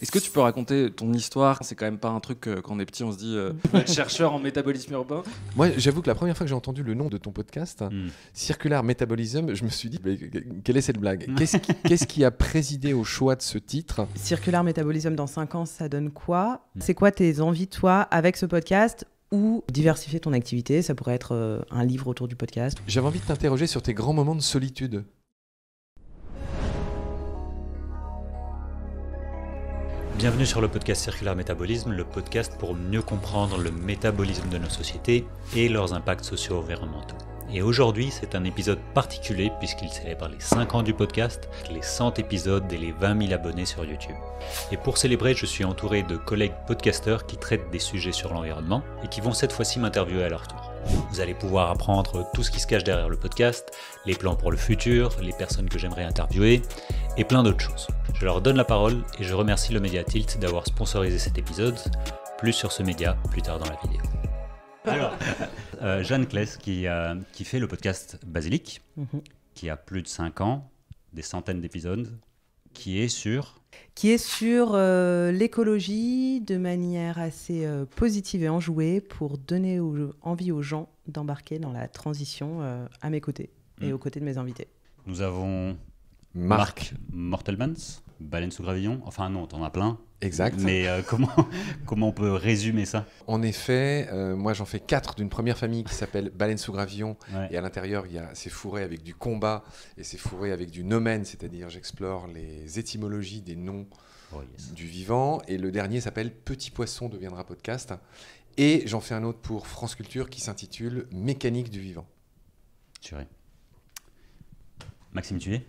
Est-ce que tu peux raconter ton histoire C'est quand même pas un truc quand on est petit, on se dit euh, chercheur en métabolisme urbain. Moi, j'avoue que la première fois que j'ai entendu le nom de ton podcast, hein, hmm. Circular Metabolism, je me suis dit, mais, quelle est cette blague hmm. Qu'est-ce qui, a présidé au choix de ce titre Circular Metabolism dans 5 ans, ça donne quoi hmm. C'est quoi tes envies, toi, avec ce podcast ou diversifier ton activité, ça pourrait être euh, un livre autour du podcast. J'avais envie de t'interroger sur tes grands moments de solitude. Bienvenue sur le podcast Circular Métabolisme, le podcast pour mieux comprendre le métabolisme de nos sociétés et leurs impacts socio-environnementaux. Et aujourd'hui, c'est un épisode particulier puisqu'il célèbre les 5 ans du podcast, les 100 épisodes et les 20 000 abonnés sur YouTube. Et pour célébrer, je suis entouré de collègues podcasteurs qui traitent des sujets sur l'environnement et qui vont cette fois-ci m'interviewer à leur tour. Vous allez pouvoir apprendre tout ce qui se cache derrière le podcast, les plans pour le futur, les personnes que j'aimerais interviewer et plein d'autres choses. Je leur donne la parole et je remercie le Média Tilt d'avoir sponsorisé cet épisode. Plus sur ce média plus tard dans la vidéo. Alors, euh, Jeanne Kless euh, qui, fait le podcast Basilic, mhm. qui a plus de 5 ans, des centaines d'épisodes, qui est sur qui est sur euh, l'écologie de manière assez euh, positive et enjouée pour donner envie aux gens d'embarquer dans la transition euh, à mes côtés et mm. aux côtés de mes invités. Nous avons Marc Mortelmans baleine sous gravillon Enfin non, t'en as plein. Exact. Mais euh, comment, comment on peut résumer ça En effet, euh, moi j'en fais quatre d'une première famille qui s'appelle Baleine sous gravillon. Et à l'intérieur, il y a ces fourrés avec du combat et ces fourrés avec du nomen, c'est-à-dire j'explore les étymologies des noms oh, du vivant. Et le dernier s'appelle Petit poisson deviendra podcast. Et j'en fais un autre pour France Culture qui s'intitule Mécanique du vivant. Tu Maxime tu es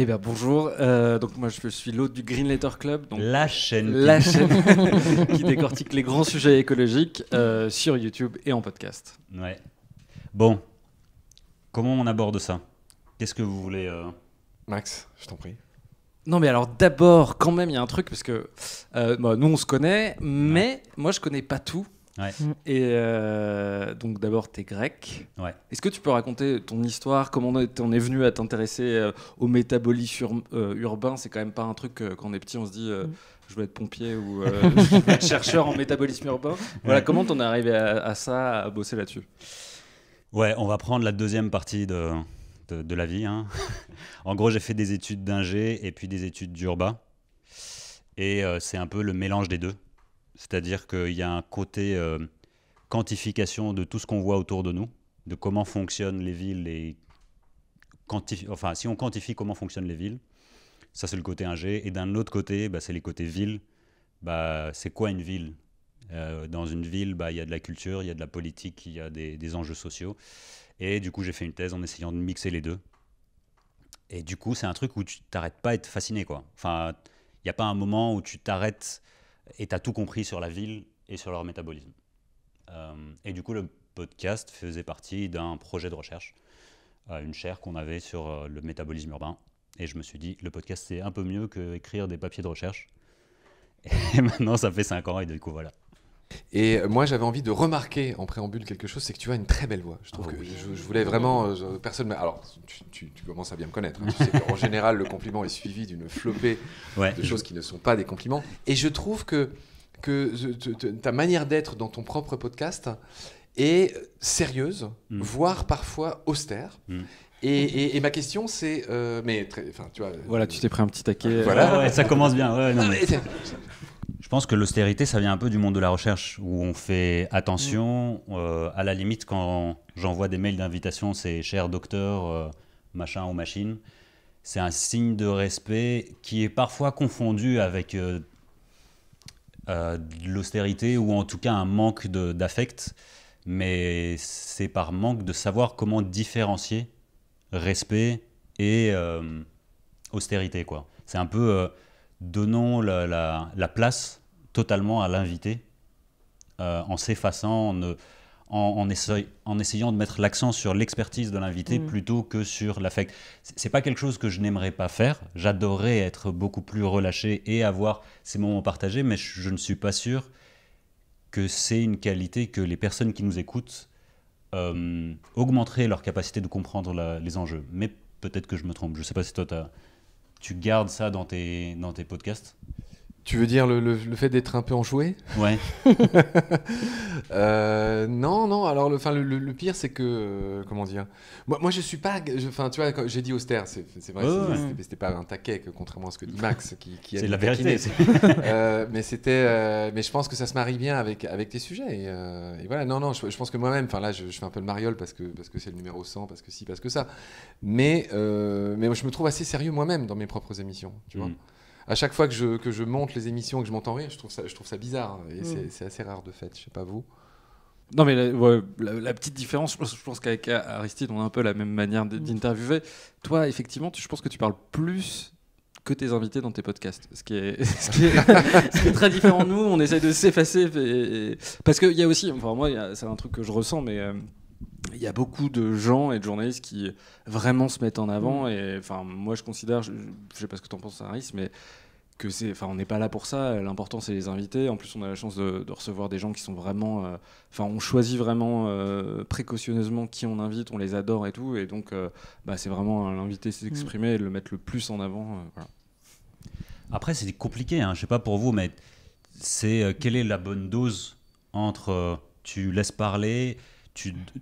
eh bien bonjour, euh, donc moi je suis l'hôte du Green Letter Club, donc la chaîne, qui décortique les grands sujets écologiques euh, sur YouTube et en podcast. Ouais. Bon, comment on aborde ça Qu'est-ce que vous voulez euh, Max, je t'en prie. Non mais alors d'abord quand même il y a un truc parce que bah, nous on se connaît, mais moi je connais pas tout Mm. Et euh, donc d'abord, tu es grec. Est-ce que tu peux raconter ton histoire, comment on est venu à t'intéresser euh, au métabolisme euh, urbain C'est quand même pas un truc quand on est petit, on se dit mm. je veux être pompier ou chercheur en métabolisme urbain. Voilà, comment t'en es arrivé à, ça, à bosser là-dessus Ouais, on va prendre la deuxième partie de, de, la vie. Hein. en gros, j'ai fait des études d'ingé et puis des études d'urba. Et c'est un peu le mélange des deux. C'est-à-dire qu'il y a un côté euh, quantification de tout ce qu'on voit autour de nous, de comment fonctionnent les villes et enfin, si on quantifie comment fonctionnent les villes, ça c'est le côté ingé. Et d'un autre côté, bah, c'est les côtés villes. Bah, c'est quoi une ville euh, Dans une ville, bah, il y a de la culture, il y a de la politique, il y a des, enjeux sociaux. Et du coup, j'ai fait une thèse en essayant de mixer les deux. Et du coup, c'est un truc où tu t'arrêtes pas à être fasciné, quoi. Enfin, il n'y a pas un moment où tu t'arrêtes et tu tout compris sur la ville et sur leur métabolisme. Euh, et du coup, le podcast faisait partie d'un projet de recherche, euh, une chaire qu'on avait sur euh, le métabolisme urbain. Et je me suis dit, le podcast, c'est un peu mieux que écrire des papiers de recherche. Et maintenant, ça fait 5 ans, et du coup, voilà. Et euh, moi, j'avais envie de remarquer en préambule quelque chose, c'est que tu as une très belle voix. Je trouve oh que je, voulais vraiment. Euh, personne. Alors, tu, commences à bien me connaître. Hein. Tu sais en général, le compliment est suivi d'une flopée de choses qui ne sont pas des compliments. Et je trouve que, que euh, ta manière d'être dans ton propre podcast est sérieuse, hmm. voire parfois austère. Hmm. Et, ma question, c'est, mais tu vois, voilà, tu t'es pris un petit taquet. Voilà, ça commence bien. non, je pense que l'austérité, ça vient un peu du monde de la recherche, où on fait attention. Mm. Euh, à la limite, quand j'envoie des mails d'invitation, c'est cher docteur, euh, machin ou machine. C'est un signe de respect qui est parfois confondu avec euh, l'austérité ou en tout cas un manque d'affect. Mais c'est par manque de savoir comment différencier respect et austérité. C'est un peu donnons la, place totalement à l'invité euh, en s'effaçant, en, essayant de mettre l'accent sur l'expertise de l'invité mm. plutôt que sur l'affect. C'est pas quelque chose que je n'aimerais pas faire. J'adorerais être beaucoup plus relâché et avoir ces moments partagés, mais je, ne suis pas sûr que c'est une qualité que les personnes qui nous écoutent euh, augmenteraient leur capacité de comprendre les enjeux. Mais peut-être que je me trompe. Je sais pas si toi, tu as tu gardes ça dans tes, tes podcasts tu veux dire le, fait d'être un peu enjoué Ouais. Euh, non, non. Alors, le, fin, le, pire, c'est que. Euh, comment dire moi, moi, je suis pas. Enfin, tu vois, j'ai dit austère, c'est vrai, c'était- pas un taquet, contrairement à ce que dit Max, qui, a C'est la vérité. Euh, mais c'était, mais je pense que ça se marie bien avec avec tes sujets. Et, voilà, non, non, je, pense que moi-même, enfin là, je, fais un peu le mariole parce que parce que c'est le numéro 100, parce que si, parce que ça. Mais mais je me trouve assez sérieux moi-même dans mes propres émissions, tu vois. Mm à chaque fois que je, que je monte les émissions et que je m'entends rire, je trouve ça, je trouve ça bizarre. Hein, et mm. c'est assez rare de fait, je sais pas vous. Non, mais la, petite différence, je pense, qu'avec Aristide, on a un peu la même manière mm. d'interviewer. Toi, effectivement, je pense que tu parles plus que tes invités dans tes podcasts, ce qui est, très différent. de Nous, on essaie de s'effacer. parce qu'il y a aussi, enfin, moi, c'est un truc que je ressens, mais. Euh, il y a beaucoup de gens et de journalistes qui vraiment se mettent en avant. Mm. Et enfin, moi, je considère, je, sais pas ce que tu en penses, Aris mais que c'est, enfin, on n'est pas là pour ça. L'important, c'est les invités. En plus, on a la chance de, recevoir des gens qui sont vraiment, euh, enfin, on choisit vraiment euh, précautionneusement qui on invite, on les adore et tout. Et donc, euh, bah, c'est vraiment l'invité s'exprimer et le mettre le plus en avant. Après, c'est compliqué. Hein. Je sais pas pour vous, mais c'est quelle est la bonne dose entre tu laisses parler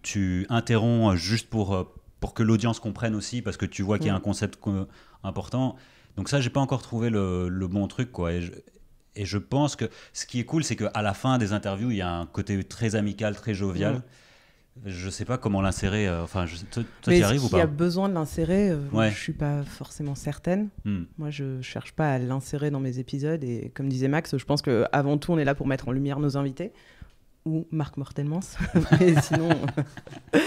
tu, interromps juste pour, euh, pour que l'audience comprenne aussi, parce que tu vois qu'il y a un mm. concept important. Donc ça, j'ai pas encore trouvé le, bon truc, quoi. Et je, pense que ce qui est cool, c'est qu'à la fin des interviews, il y a un côté très amical, très jovial. Je mm. Je sais pas comment l'insérer. Euh, enfin, toi, tu arrives ou pas Il y a besoin de l'insérer. Euh, je suis pas forcément certaine. Mm. Moi, je cherche pas à l'insérer dans mes épisodes. Et comme disait Max, je pense que avant tout, on est là pour mettre en lumière nos invités ou Marc Mortelmans. sinon. Euh.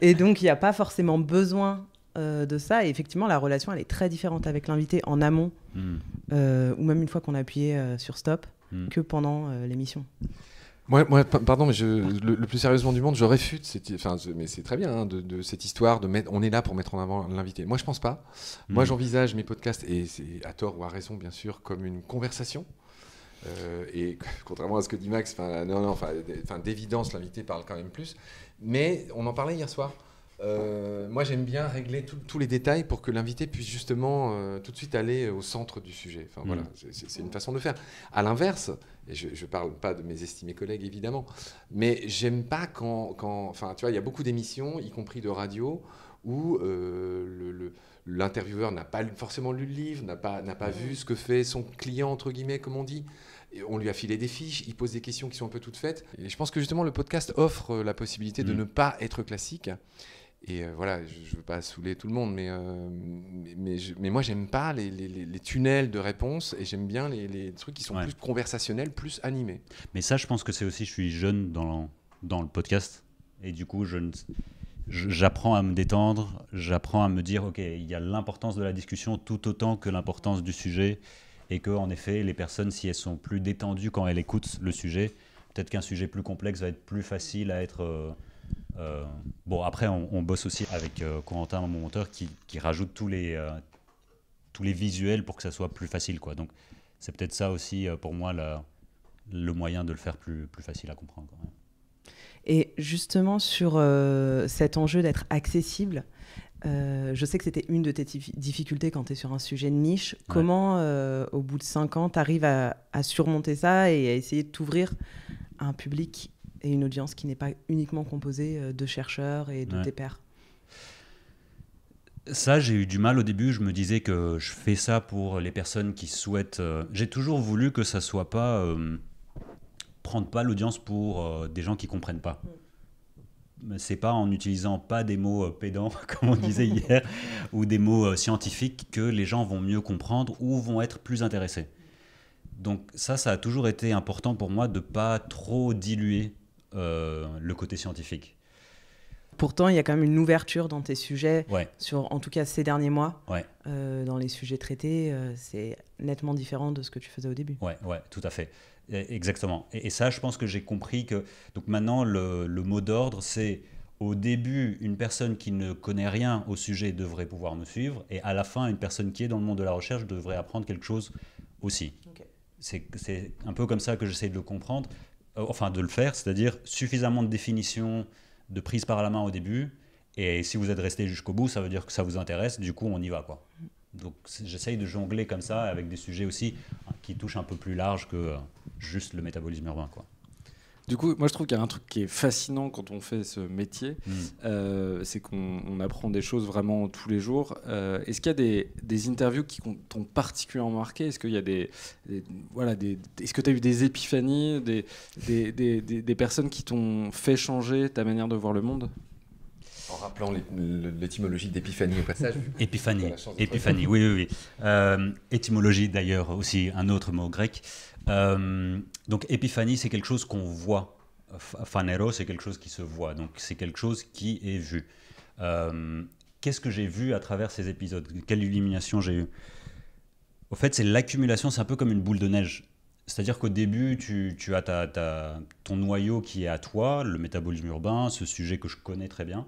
et donc, il n'y a pas forcément besoin euh, de ça. Et effectivement, la relation, elle est très différente avec l'invité en amont, hmm. euh, ou même une fois qu'on a appuyé sur stop, hmm. que pendant l'émission. Moi, pardon, mais le, plus sérieusement du monde, je réfute, enfin, mais c'est très bien, hein, de, cette histoire de on est là pour mettre en avant l'invité. Moi, je pense pas. Moi, hmm. j'envisage mes podcasts, et c'est à tort ou à raison, bien sûr, comme une conversation. Euh, et contrairement à ce que dit Max, non, d'évidence, l'invité parle quand même plus. Mais on en parlait hier soir. Euh, moi, j'aime bien régler tous les détails pour que l'invité puisse justement euh, tout de suite aller au centre du sujet. voilà, mm. c'est une façon de faire. À l'inverse, et je ne parle pas de mes estimés collègues évidemment, mais j'aime pas quand, enfin, tu vois, il y a beaucoup d'émissions, y compris de radio, où l'intervieweur n'a pas forcément lu le livre, n'a pas, mm. vu ce que fait son client entre guillemets, comme on dit on lui a filé des fiches, il pose des questions qui sont un peu toutes faites. Et je pense que justement, le podcast offre euh, la possibilité de mm. ne pas être classique. Et euh, voilà, je ne veux pas saouler tout le monde, mais, euh, mais, moi, j'aime pas les, tunnels de réponses et j'aime bien les, trucs qui sont plus conversationnels, plus animés. Mais ça, je pense que c'est aussi, je suis jeune dans, dans le podcast et du coup, j'apprends à me détendre, j'apprends à me dire, ok, il y a l'importance de la discussion tout autant que l'importance du sujet et que en effet les personnes si elles sont plus détendues quand elles écoutent le sujet, peut-être qu'un sujet plus complexe va être plus facile à être euh, euh, bon après on, bosse aussi avec euh, Corentin mon monteur qui, qui rajoute tous les tous les visuels pour que ça soit plus facile quoi donc c'est peut-être ça aussi pour moi le moyen de le faire plus plus facile à comprendre et justement sur cet enjeu d'être accessible euh, je sais que c'était une de tes difficultés quand tu es sur un sujet de niche. Comment, euh, au bout de 5 ans, tu arrives à, surmonter ça et à essayer de t'ouvrir à un public et une audience qui n'est pas uniquement composée euh, de chercheurs et de tes pairs ça, j'ai eu du mal au début. Je me disais que je fais ça pour les personnes qui souhaitent. J'ai toujours voulu que ça soit pas. prendre pas l'audience pour des gens qui comprennent pas. Mm c'est pas en utilisant pas des mots euh, pédants, comme on disait hier, ou des mots euh, scientifiques que les gens vont mieux comprendre ou vont être plus intéressés. Donc ça, ça a toujours été important pour moi de pas trop diluer euh, le côté scientifique. Pourtant, il y a quand même une ouverture dans tes sujets, sur, en tout cas ces derniers mois, dans les sujets traités, c'est nettement différent de ce que tu faisais au début. Oui, ouais, tout à fait. Exactement. Et, ça, je pense que j'ai compris que. Donc maintenant, le, mot d'ordre, c'est au début, une personne qui ne connaît rien au sujet devrait pouvoir nous suivre, et à la fin, une personne qui est dans le monde de la recherche devrait apprendre quelque chose aussi. C'est un peu comme ça que j'essaie de le comprendre, euh, enfin de le faire, c'est-à-dire suffisamment de définition, de prise par la main au début, et si vous êtes resté jusqu'au bout, ça veut dire que ça vous intéresse, du coup on y va. quoi. Mm. Donc j'essaye de jongler comme ça avec des sujets aussi qui touchent un peu plus large que euh, juste le métabolisme urbain. Du coup, moi je trouve qu'il y a un truc qui est fascinant quand on fait ce métier, hmm. euh, c'est qu'on apprend des choses vraiment tous les jours. Euh, est-ce qu'il y a des, interviews qui t'ont particulièrement marqué Est-ce qu'il a des, voilà, Est-ce que tu as eu des épiphanies, des, des personnes qui t'ont fait changer ta manière de voir le monde en rappelant l'étymologie d'épiphanie au passage. Épiphanie, épiphanie, oui, oui, oui. Euh, étymologie d'ailleurs aussi, un autre mot grec. Euh, donc épiphanie, c'est quelque chose qu'on voit. Fanero, c'est quelque chose qui se voit, donc c'est quelque chose qui est vu. Euh, qu'est-ce que j'ai vu à travers ces épisodes Quelle illumination j'ai eue Au fait, c'est l'accumulation, c'est un peu comme une boule de neige. C'est-à-dire qu'au début, tu, as ta, ton noyau qui est à toi, le métabolisme urbain, ce sujet que je connais très bien.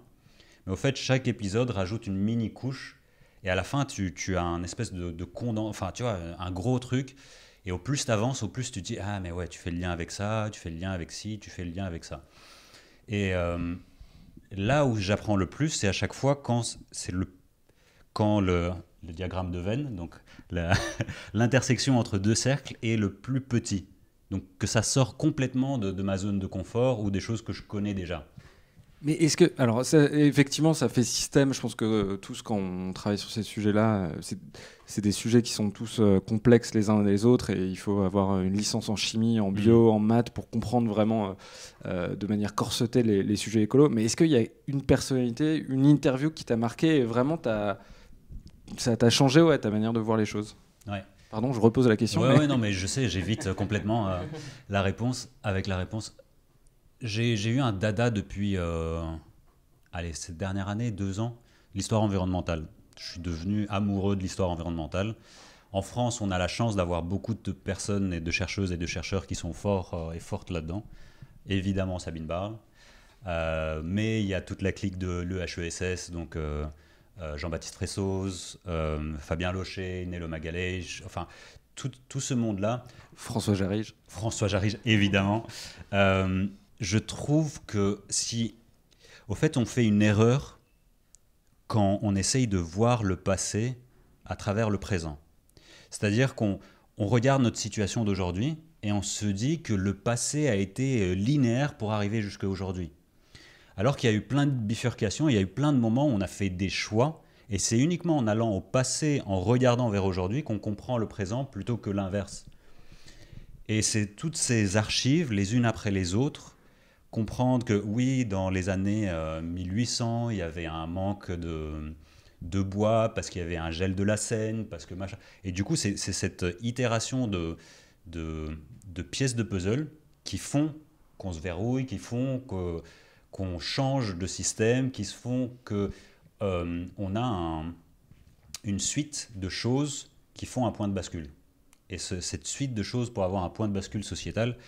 Mais au fait, chaque épisode rajoute une mini couche. Et à la fin, tu, as un espèce de, de enfin, tu vois, un gros truc. Et au plus tu avances, au plus tu dis Ah, mais ouais, tu fais le lien avec ça, tu fais le lien avec ci, tu fais le lien avec ça. Et euh, là où j'apprends le plus, c'est à chaque fois quand c'est le, quand le, diagramme de Venn, donc l'intersection entre deux cercles, est le plus petit. Donc que ça sort complètement de ma zone de confort ou des choses que je connais déjà. Mais est-ce que. Alors, effectivement, ça fait système. Je pense que tout euh, tous, quand on travaille sur ces sujets-là, euh, c'est des sujets qui sont tous euh, complexes les uns les autres. Et il faut avoir une licence en chimie, en bio, mmh. en maths pour comprendre vraiment de manière corsetée les, sujets écolos. Mais est-ce qu'il y a une personnalité, une interview qui t'a marqué et vraiment as, ça t'a changé ouais, ta manière de voir les choses Ouais. Pardon, je repose la question. Oui, ouais, non, mais je sais, j'évite complètement la réponse avec la réponse j'ai eu un dada depuis, euh, allez, cette dernière année, deux ans, l'histoire environnementale. Je suis devenu amoureux de l'histoire environnementale. En France, on a la chance d'avoir beaucoup de personnes et de chercheuses et de chercheurs qui sont forts euh, et fortes là-dedans. Évidemment, Sabine Barre. Euh, mais il y a toute la clique de l'EHESS, donc Jean-Baptiste Fressoz, Fabien Locher, Nélo Magalej, enfin, tout, tout ce monde-là. François Jarige. François Jarige, évidemment je trouve que si, au fait, on fait une erreur quand on essaye de voir le passé à travers le présent. C'est-à-dire qu'on regarde notre situation d'aujourd'hui et on se dit que le passé a été euh, linéaire pour arriver jusqu'à aujourd'hui. Alors qu'il y a eu plein de bifurcations, il y a eu plein de moments où on a fait des choix, et c'est uniquement en allant au passé, en regardant vers aujourd'hui, qu'on comprend le présent plutôt que l'inverse. Et c'est toutes ces archives, les unes après les autres, comprendre que oui, dans les années 1800, euh, il y avait un manque de, de bois parce qu'il y avait un gel de la Seine, parce que machin. Et du coup, c'est cette itération de, de, pièces de puzzle qui font qu'on se verrouille, qui font qu'on change de système, qui se font que euh, on a une suite de choses qui font un point de bascule. Et cette suite de choses pour avoir un point de bascule sociétal,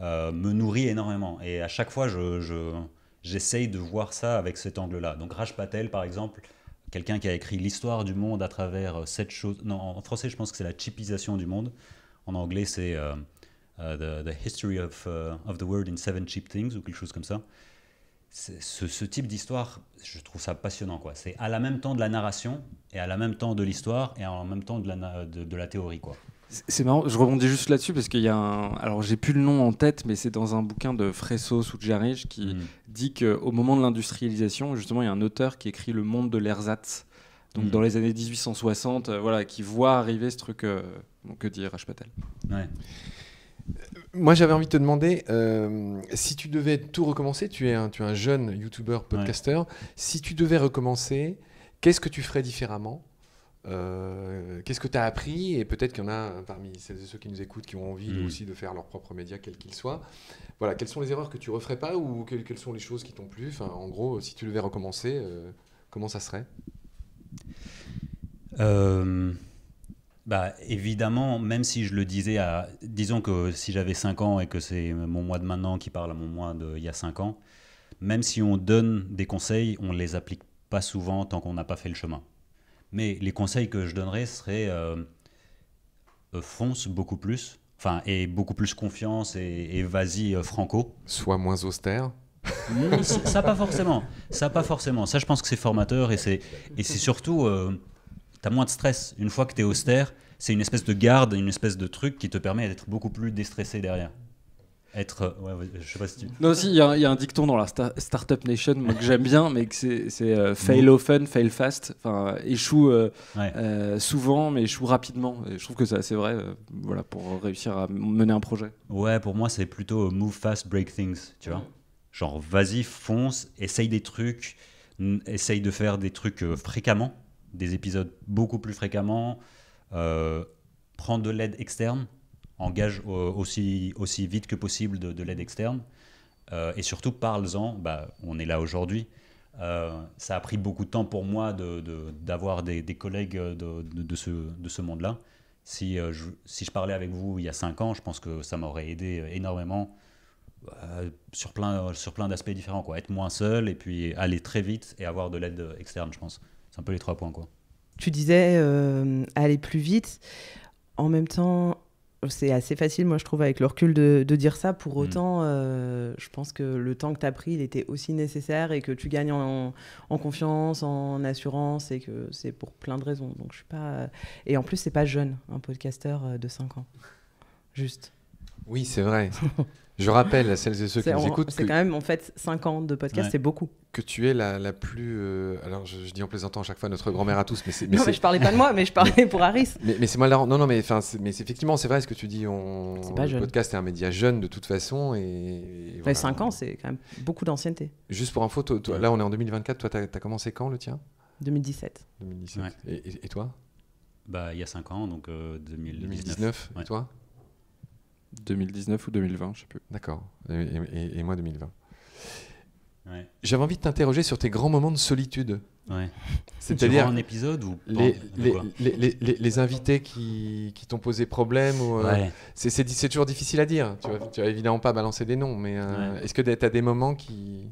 euh, me nourrit énormément. Et à chaque fois, j'essaye je, de voir ça avec cet angle-là. Donc Raj Patel, par exemple, quelqu'un qui a écrit l'histoire du monde à travers cette euh, chose. Non, en français, je pense que c'est la chipisation du monde. En anglais, c'est euh, the, History of, the World in Seven Cheap Things ou quelque chose comme ça. Ce, type d'histoire, je trouve ça passionnant. quoi. C'est à la même temps de la narration, et à la même temps de l'histoire, et en même temps de la, de la théorie. quoi. C'est marrant, je rebondis juste là-dessus parce qu'il y a un. Alors, j'ai plus le nom en tête, mais c'est dans un bouquin de Fresso ou Jarige qui hmm. dit qu'au moment de l'industrialisation, justement, il y a un auteur qui écrit Le monde de l'ersatz. Donc, hmm. dans les années 1860, euh, voilà, qui voit arriver ce truc. Euh, que dit Raj Patel ouais. Euh, moi, j'avais envie de te demander si tu devais tout recommencer. Tu es un, jeune YouTuber, podcaster. Si tu devais recommencer, qu'est-ce que tu ferais différemment euh, qu'est-ce que tu as appris Et peut-être qu'il y en a parmi ceux qui nous écoutent qui ont envie mm. aussi de faire leur propre média quels qu'ils soient. Voilà, quelles sont les erreurs que tu referais pas ou quelles sont les choses qui t'ont plu enfin, En gros, si tu le devais recommencer, euh, comment ça serait euh, bah, évidemment, même si je le disais à. Disons que si j'avais 5 ans et que c'est mon mois de maintenant qui parle à mon mois d'il y a 5 ans, même si on donne des conseils, on ne les applique pas souvent tant qu'on n'a pas fait le chemin. Mais les conseils que je donnerais seraient euh, euh, fonce beaucoup plus, enfin, et beaucoup plus confiance et, vas-y euh, franco. Sois moins austère. ça pas forcément. Ça pas forcément. Ça, je pense que c'est formateur et c'est et c'est surtout t'as moins de stress une fois que t'es austère. C'est une espèce de garde, une espèce de truc qui te permet d'être beaucoup plus déstressé derrière. Euh, je Non, si, il y, a un dicton dans la Startup Nation que j'aime bien, mais que c'est euh, fail often, fail fast. Enfin, échoue euh, souvent, mais échoue rapidement. Et je trouve que c'est assez vrai voilà, pour réussir à mener un projet. Ouais, pour moi, c'est plutôt move fast, break things. Tu vois Genre, vas-y, fonce, essaye des trucs, essaye de faire des trucs fréquemment, des épisodes beaucoup plus fréquemment, prends de l'aide externe engage aussi, aussi vite que possible de, l'aide externe. Euh, et surtout, parle-en, bah, on est là aujourd'hui. Euh, ça a pris beaucoup de temps pour moi d'avoir de, des, des, collègues de, ce, ce monde-là. Si, euh, je, si je parlais avec vous il y a 5 ans, je pense que ça m'aurait aidé énormément sur plein, sur plein d'aspects différents. Quoi. Être moins seul et puis aller très vite et avoir de l'aide externe, je pense. C'est un peu les trois points. Quoi. Tu disais aller plus vite. En même temps, c'est assez facile, moi, je trouve, avec le recul de, dire ça. Pour mm. autant, euh, je pense que le temps que tu as pris, il était aussi nécessaire et que tu gagnes en, confiance, en assurance et que c'est pour plein de raisons. Donc, je suis pas. Et en plus, c'est pas jeune, un podcasteur euh, de 5 ans. Juste. Oui, c'est vrai. je rappelle à celles et ceux qui nous écoutent. C'est quand même, en fait, 5 ans de podcast, c'est beaucoup que tu es la, la plus. Euh, alors, je, dis en plaisantant à chaque fois notre grand-mère à tous, mais c'est. non, mais je parlais pas de moi, mais je parlais pour Harris. Mais, mais c'est là Non, non, mais, mais effectivement, c'est vrai ce que tu dis. On... Pas le podcast est un média jeune de toute façon. Et, 5 ans, c'est quand même beaucoup d'ancienneté. Juste pour info, là, on est en 2024. Toi, tu as, commencé quand le tien 2017. Et, toi Bah, il y a 5 ans, donc 2019. Euh, 2019. Et toi 2019 ou 2020, je sais plus. D'accord. Et, et moi, 2020. J'avais envie de t'interroger sur tes grands moments de solitude. C'est-à-dire un épisode ou les, les, invités qui, qui t'ont posé problème euh, c'est, toujours difficile à dire. Tu vas, vas évidemment pas balancer des noms, mais euh, est-ce que tu as des moments qui,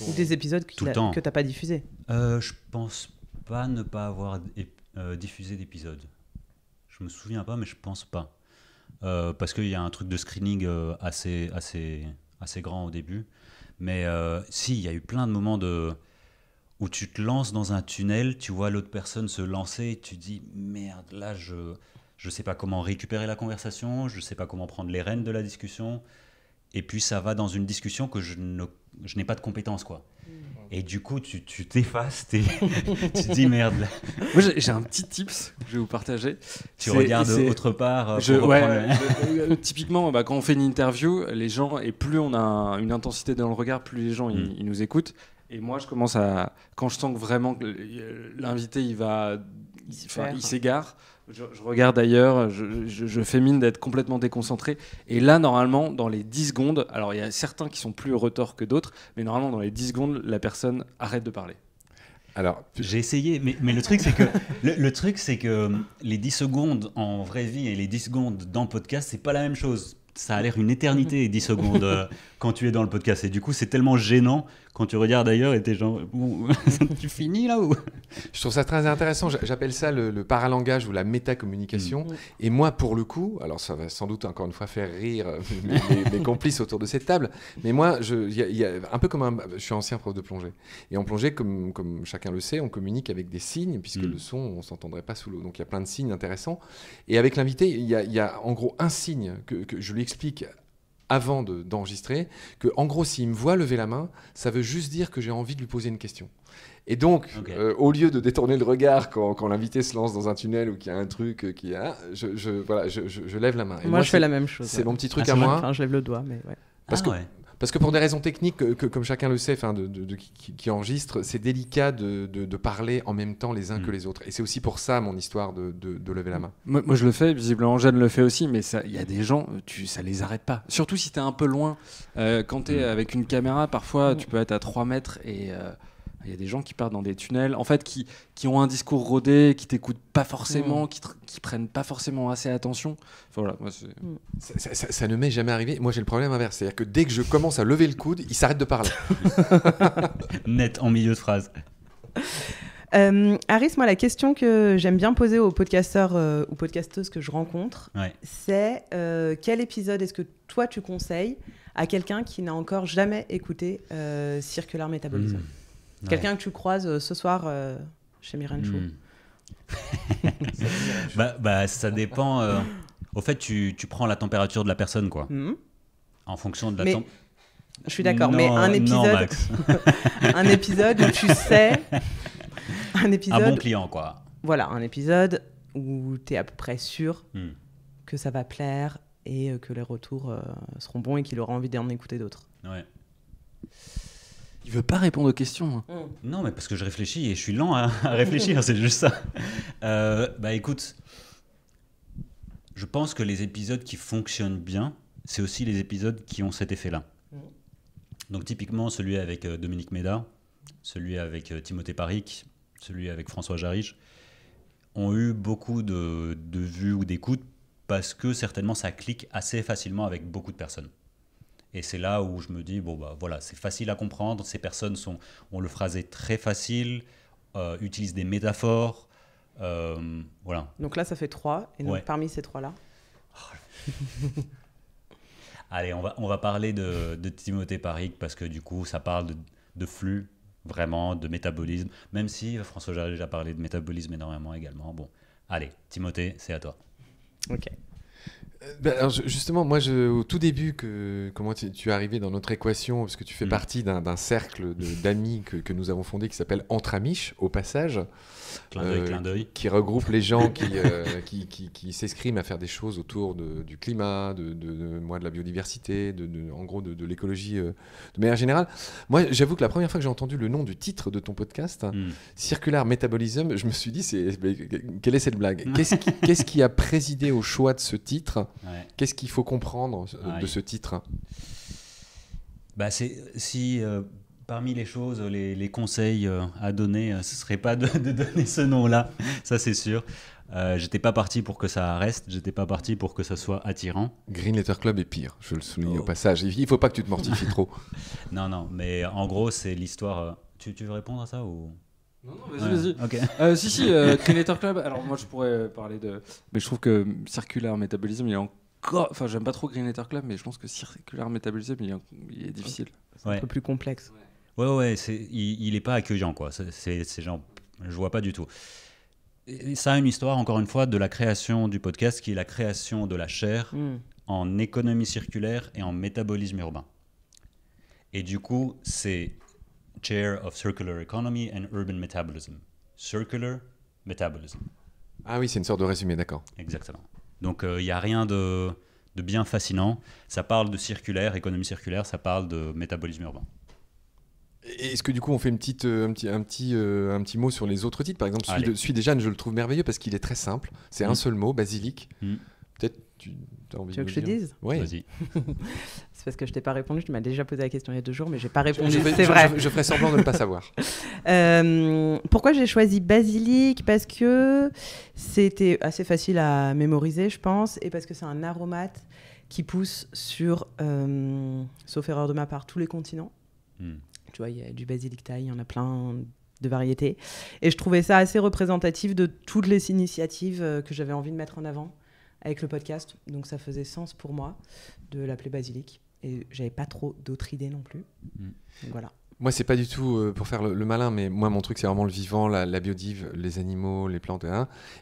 ou des épisodes que t'as pas diffusé euh, Je pense pas ne pas avoir diffusé d'épisode. Je me souviens pas, mais je pense pas parce qu'il y a un truc de screening assez assez assez grand au début. Mais euh, si, il y a eu plein de moments de où tu te lances dans un tunnel, tu vois l'autre personne se lancer, tu dis merde, là je je sais pas comment récupérer la conversation, je sais pas comment prendre les rênes de la discussion, et puis ça va dans une discussion que je je n'ai pas de compétence quoi. Et du coup, tu t'effaces, tu, te dis merde. Là. Moi, j'ai un petit tips que je vais vous partager. Tu regardes autre part. Hein, je, euh, euh, typiquement, bah, quand on fait une interview, les gens, et plus on a une intensité dans le regard, plus les gens mm. ils, nous écoutent. Et moi, je commence à. Quand je sens que vraiment euh, l'invité, il va il s'égare. Je, regarde ailleurs, je, fais mine d'être complètement déconcentré. Et là, normalement, dans les 10 secondes, alors il y a certains qui sont plus retors que d'autres, mais normalement, dans les 10 secondes, la personne arrête de parler. Alors, j'ai essayé, mais, mais, le truc, c'est que, le, truc, c'est que hum, les 10 secondes en vraie vie et les 10 secondes dans podcast, c'est pas la même chose. Ça a l'air une éternité, 10 secondes. Euh, quand tu es dans le podcast. Et du coup, c'est tellement gênant quand tu regardes d'ailleurs et t'es gens tu finis là où Je trouve ça très intéressant. J'appelle ça le, paralangage ou la métacommunication. communication Et moi, pour le coup, alors ça va sans doute encore une fois faire rire euh, mes, complices autour de cette table, mais moi, je, y un peu comme un, je suis ancien prof de plongée. Et en plongée, comme, comme chacun le sait, on communique avec des signes, puisque mm. le son, on s'entendrait pas sous l'eau. Donc il y a plein de signes intéressants. Et avec l'invité, il y, a, en gros un signe que, que je lui explique avant d'enregistrer, que en gros, s'il me voit lever la main, ça veut juste dire que j'ai envie de lui poser une question. Et donc, euh, au lieu de détourner le regard quand, l'invité se lance dans un tunnel ou qu'il y a un truc euh, qui a, hein, je, voilà, je, lève la main. moi, je fais la même chose. C'est mon petit ah, truc à moi. Enfin, je lève le doigt, mais ouais. Parce ah que parce que pour des raisons techniques, que, comme chacun le sait, qui, qui, enregistre, c'est délicat de, parler en même temps les uns que mm. les autres. Et c'est aussi pour ça mon histoire de, lever la main. Moi, je le fais, visiblement Jeanne le fait aussi, mais il y a des gens, tu, ça les arrête pas. Surtout si tu es un peu loin. Euh, quand tu es mm. avec une caméra, parfois mm. tu peux être à 3 mètres et... Euh, il y a des gens qui partent dans des tunnels, en fait, qui, qui ont un discours rodé, qui t'écoutent pas forcément, mm. qui, qui prennent pas forcément assez attention. voilà, moi, mm. ça, ne m'est jamais arrivé. Moi, j'ai le problème inverse. C'est-à-dire que dès que je commence à lever le coude, ils s'arrêtent de parler. Net en milieu de phrase. Euh, Aris, moi, la question que j'aime bien poser aux podcasteurs euh, ou podcasteuses que je rencontre, c'est euh, quel épisode est-ce que toi tu conseilles à quelqu'un qui n'a encore jamais écouté euh, Circular Metabolism mm. Quelqu'un que tu croises euh, ce soir euh, chez Miranchou. Hmm. Bah, bah, ça dépend. Euh, au fait, tu, prends la température de la personne, quoi. Hmm. En fonction de la température. Je suis d'accord, mais un épisode, un épisode où tu sais, un épisode, un bon client, quoi. Voilà, un épisode où tu es à peu près sûr hmm. que ça va plaire et que les retours seront bons et qu'il aura envie d'en écouter d'autres. Ouais. Il veut pas répondre aux questions. Hein. Hmm. Non, mais parce que je réfléchis et je suis lent à, réfléchir, c'est juste ça. Euh, bah écoute, je pense que les épisodes qui fonctionnent bien, c'est aussi les épisodes qui ont cet effet-là. Hmm. Donc typiquement celui avec euh, Dominique Méda, celui avec euh, Timothée Paric, celui avec François Jarich, ont eu beaucoup de vues ou d'écoutes parce que certainement ça clique assez facilement avec beaucoup de personnes. Et c'est là où je me dis, bon, bah voilà, c'est facile à comprendre. Ces personnes sont, ont le phrasé très facile, euh, utilisent des métaphores. Euh, voilà. Donc là, ça fait trois. Et donc, parmi ces trois-là Allez, on va, on va parler de, de Timothée Parik parce que du coup, ça parle de, de flux, vraiment, de métabolisme. Même si François Jarre a déjà parlé de métabolisme énormément également. Bon, allez, Timothée, c'est à toi. Ok ben justement, moi, je, au tout début, que, comment tu, es arrivé dans notre équation, parce que tu fais mm. partie d'un cercle d'amis que, que, nous avons fondé qui s'appelle Entre amis au passage. Euh, qui regroupe les gens qui, euh, qui, qui, s'escriment à faire des choses autour du climat, de, de, moi, de la biodiversité, de, en gros de, l'écologie euh, de manière générale. Moi, j'avoue que la première fois que j'ai entendu le nom du titre de ton podcast, hein, mm. Circular Metabolism, je me suis dit, c'est, quelle est cette blague Qu'est-ce qui, -ce qui a présidé au choix de ce titre Qu'est-ce qu'il faut comprendre euh, de ce titre bah, c'est, Si euh, parmi les choses, les, conseils euh, à donner, ce serait pas de, donner ce nom-là, ça c'est sûr. Euh, j'étais pas parti pour que ça reste, j'étais pas parti pour que ça soit attirant. Green Letter Club est pire, je le souligne au oh. passage. Il faut pas que tu te mortifies trop. non, non, mais en gros, c'est l'histoire. Tu, tu, veux répondre à ça ou non, non, vas-y, vas-y. Euh, si, si, euh, Creator Club. Alors, moi, je pourrais euh, parler de. Mais je trouve que circulaire métabolisme il est encore. Enfin, j'aime pas trop Creator Club, mais je pense que circulaire métabolisme il est, difficile. C'est un peu plus complexe. Ouais, ouais, c'est... Il, n'est est pas accueillant, quoi. C'est, c'est, genre. Je vois pas du tout. ça a une histoire, encore une fois, de la création du podcast, qui est la création de la chair hmm. en économie circulaire et en métabolisme urbain. Et du coup, c'est chair of Circular Economy and Urban Metabolism. Circular Metabolism. Ah oui, c'est une sorte de résumé, d'accord. Exactement. Donc il euh, n'y a rien de, de, bien fascinant. Ça parle de circulaire, économie circulaire, ça parle de métabolisme urbain. Est-ce que du coup on fait une petite, euh, un, petit, un, petit, euh, un petit mot sur les autres titres Par exemple, celui, de, je le trouve merveilleux parce qu'il est très simple. C'est un mmh. seul mot, basilic. Mmh. Peut-être tu as envie tu veux que je te dise Oui. Vas-y. c'est parce que je t'ai pas répondu. Tu m'as déjà posé la question il y a deux jours, mais j'ai pas répondu. C'est vrai. Je, ferais ferai semblant de ne pas savoir. Euh, pourquoi j'ai choisi basilic Parce que c'était assez facile à mémoriser, je pense, et parce que c'est un aromate qui pousse sur, euh, sauf erreur de ma part, tous les continents. Hmm. Tu vois, il y a du basilic thaï, il y en a plein de variétés. Et je trouvais ça assez représentatif de toutes les initiatives euh, que j'avais envie de mettre en avant avec le podcast. Donc ça faisait sens pour moi de l'appeler Basilic. Et j'avais pas trop d'autres idées non plus. Mm. voilà. Moi, c'est pas du tout euh, pour faire le, malin, mais moi, mon truc, c'est vraiment le vivant, la, biodive, les animaux, les plantes.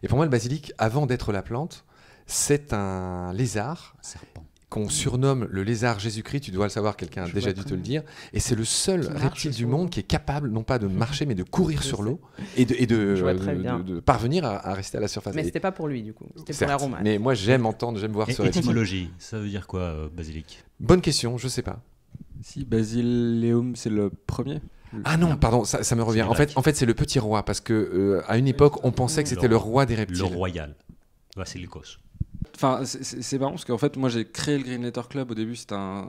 Et pour moi, le basilic, avant d'être la plante, c'est un lézard. Serpent qu'on surnomme le lézard Jésus-Christ, tu dois le savoir, quelqu'un a déjà dû te le dire, et c'est le seul reptile du monde qui est capable, non pas de marcher, mais de courir sur l'eau et, de, euh, parvenir à, rester à la surface. Mais c'était pas pour lui, du coup, c'était pour la Mais moi, j'aime entendre, j'aime voir et, ça veut dire quoi, Basilique euh, basilic Bonne question, je sais pas. Si, Basileum, c'est le premier ah non, pardon, ça, me revient. En fait, c'est le petit roi, parce que euh, à une époque, on pensait que c'était le roi des reptiles. Le royal, Basilicos enfin, c'est marrant parce qu'en fait, moi, j'ai créé le Green Letter Club. Au début, c'était un,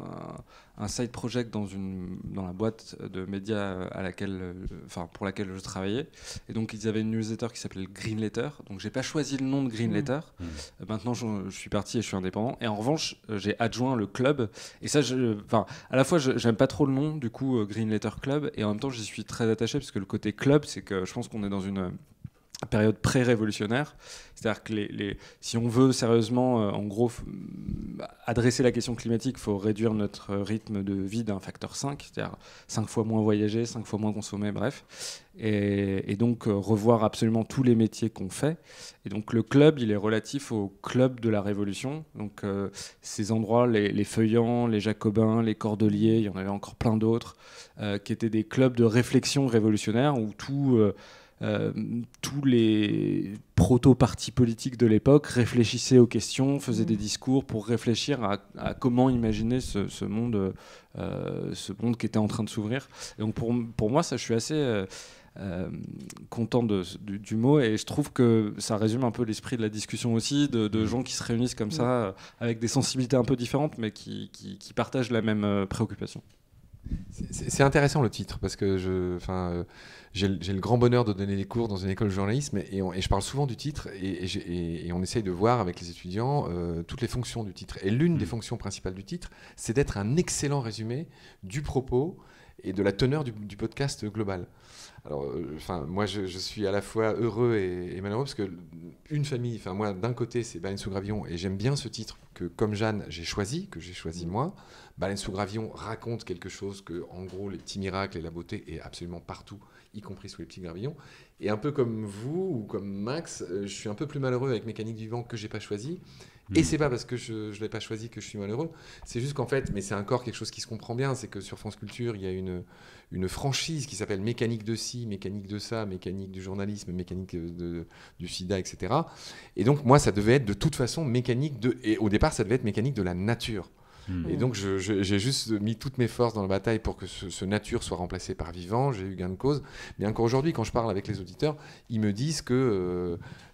un, side project dans une dans la boîte de médias à laquelle, enfin, pour laquelle je travaillais. Et donc, ils avaient une newsletter qui s'appelait Green Letter. Donc, j'ai pas choisi le nom de Green mmh. Letter. Mmh. maintenant, je, suis parti et je suis indépendant. Et en revanche, j'ai adjoint le club. Et ça, enfin, à la fois, j'aime pas trop le nom, du coup, euh, Green Letter Club. Et en même temps, j'y suis très attaché parce que le côté club, c'est que je pense qu'on est dans une période pré-révolutionnaire. C'est-à-dire que les, si on veut sérieusement, euh, en gros, bah, adresser la question climatique, il faut réduire notre rythme de vie d'un facteur 5, c'est-à-dire 5 fois moins voyager, 5 fois moins consommer, bref. Et, donc euh, revoir absolument tous les métiers qu'on fait. Et donc le club, il est relatif au club de la Révolution. Donc euh, ces endroits, les, les, Feuillants, les Jacobins, les Cordeliers, il y en avait encore plein d'autres, qui étaient des clubs de réflexion révolutionnaire où tout euh, tous les proto-partis politiques de l'époque réfléchissaient aux questions, faisaient des mm. discours pour réfléchir à, comment imaginer ce, monde, euh, ce monde qui était en train de s'ouvrir. Donc pour, moi, ça, je suis assez euh, content du, mot et je trouve que ça résume un peu l'esprit de la discussion aussi, de, mm. gens qui se réunissent comme mm. ça, avec des sensibilités un peu différentes, mais qui, partagent la même préoccupation. C'est intéressant le titre parce que je, j'ai le grand bonheur de donner des cours dans une école de journalisme et, je parle souvent du titre et, et, on essaye de voir avec les étudiants euh, toutes les fonctions du titre. Et l'une des mm. fonctions principales du titre, c'est d'être un excellent résumé du propos et de la teneur du, podcast global. Alors, euh, enfin, moi, je, suis à la fois heureux et, malheureux parce que une famille, enfin, moi, d'un côté, c'est Baleine sous et j'aime bien ce titre que, comme Jeanne, j'ai choisi, que j'ai choisi mm. moi. Baleine sous Gravillon raconte quelque chose que, en gros, les petits miracles et la beauté est absolument partout y compris sous les petits gravillons. Et un peu comme vous ou comme Max, euh, je suis un peu plus malheureux avec Mécanique du Vivant que j'ai pas choisi. Et hmm. c'est pas parce que je ne l'ai pas choisi que je suis malheureux. C'est juste qu'en fait, mais c'est encore quelque chose qui se comprend bien, c'est que sur France Culture, il y a une, franchise qui s'appelle Mécanique de ci, Mécanique de ça, Mécanique du journalisme, Mécanique du sida, etc. Et donc, moi, ça devait être de toute façon Mécanique de. Et au départ, ça devait être Mécanique de la nature. Mm. Et donc, j'ai juste mis toutes mes forces dans la bataille pour que ce, nature soit remplacé par vivant. J'ai eu gain de cause. Mais encore aujourd'hui, quand je parle avec les auditeurs, ils me disent que,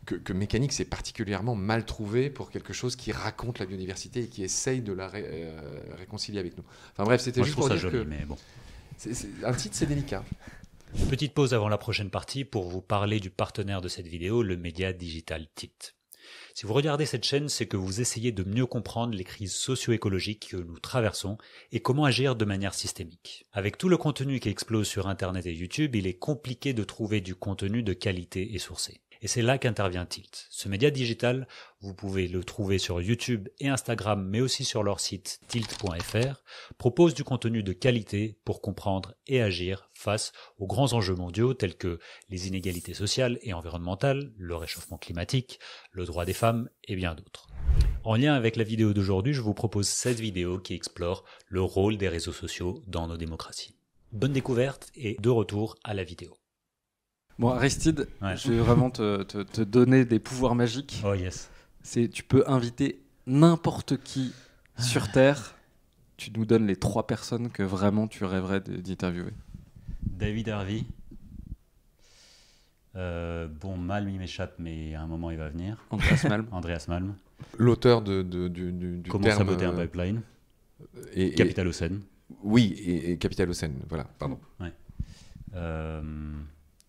euh, que, mécanique, c'est particulièrement mal trouvé pour quelque chose qui raconte la biodiversité et qui essaye de la euh, réconcilier avec nous. Enfin bref, c'était juste pour ça dire joli, que... Mais bon. un titre, c'est délicat. Petite pause avant la prochaine partie pour vous parler du partenaire de cette vidéo, le média digital TIT. Si vous regardez cette chaîne, c'est que vous essayez de mieux comprendre les crises socio-écologiques que nous traversons et comment agir de manière systémique. Avec tout le contenu qui explose sur Internet et YouTube, il est compliqué de trouver du contenu de qualité et sourcé. Et c'est là qu'intervient Tilt. Ce média digital, vous pouvez le trouver sur YouTube et Instagram, mais aussi sur leur site tilt.fr, propose du contenu de qualité pour comprendre et agir face aux grands enjeux mondiaux tels que les inégalités sociales et environnementales, le réchauffement climatique, le droit des femmes et bien d'autres. En lien avec la vidéo d'aujourd'hui, je vous propose cette vidéo qui explore le rôle des réseaux sociaux dans nos démocraties. Bonne découverte et de retour à la vidéo. Bon, Aristide, je vais vraiment te, donner des pouvoirs magiques. Oh yes. C'est tu peux inviter n'importe qui sur ah. Terre. Tu nous donnes les trois personnes que vraiment tu rêverais d'interviewer. David Harvey. Euh, bon, Malm, il m'échappe, mais à un moment, il va venir. Andreas Malm. L'auteur de, du, du Comment terme... un euh, pipeline. Et, Capital Oui, et, Capital voilà, pardon. Ouais. Euh,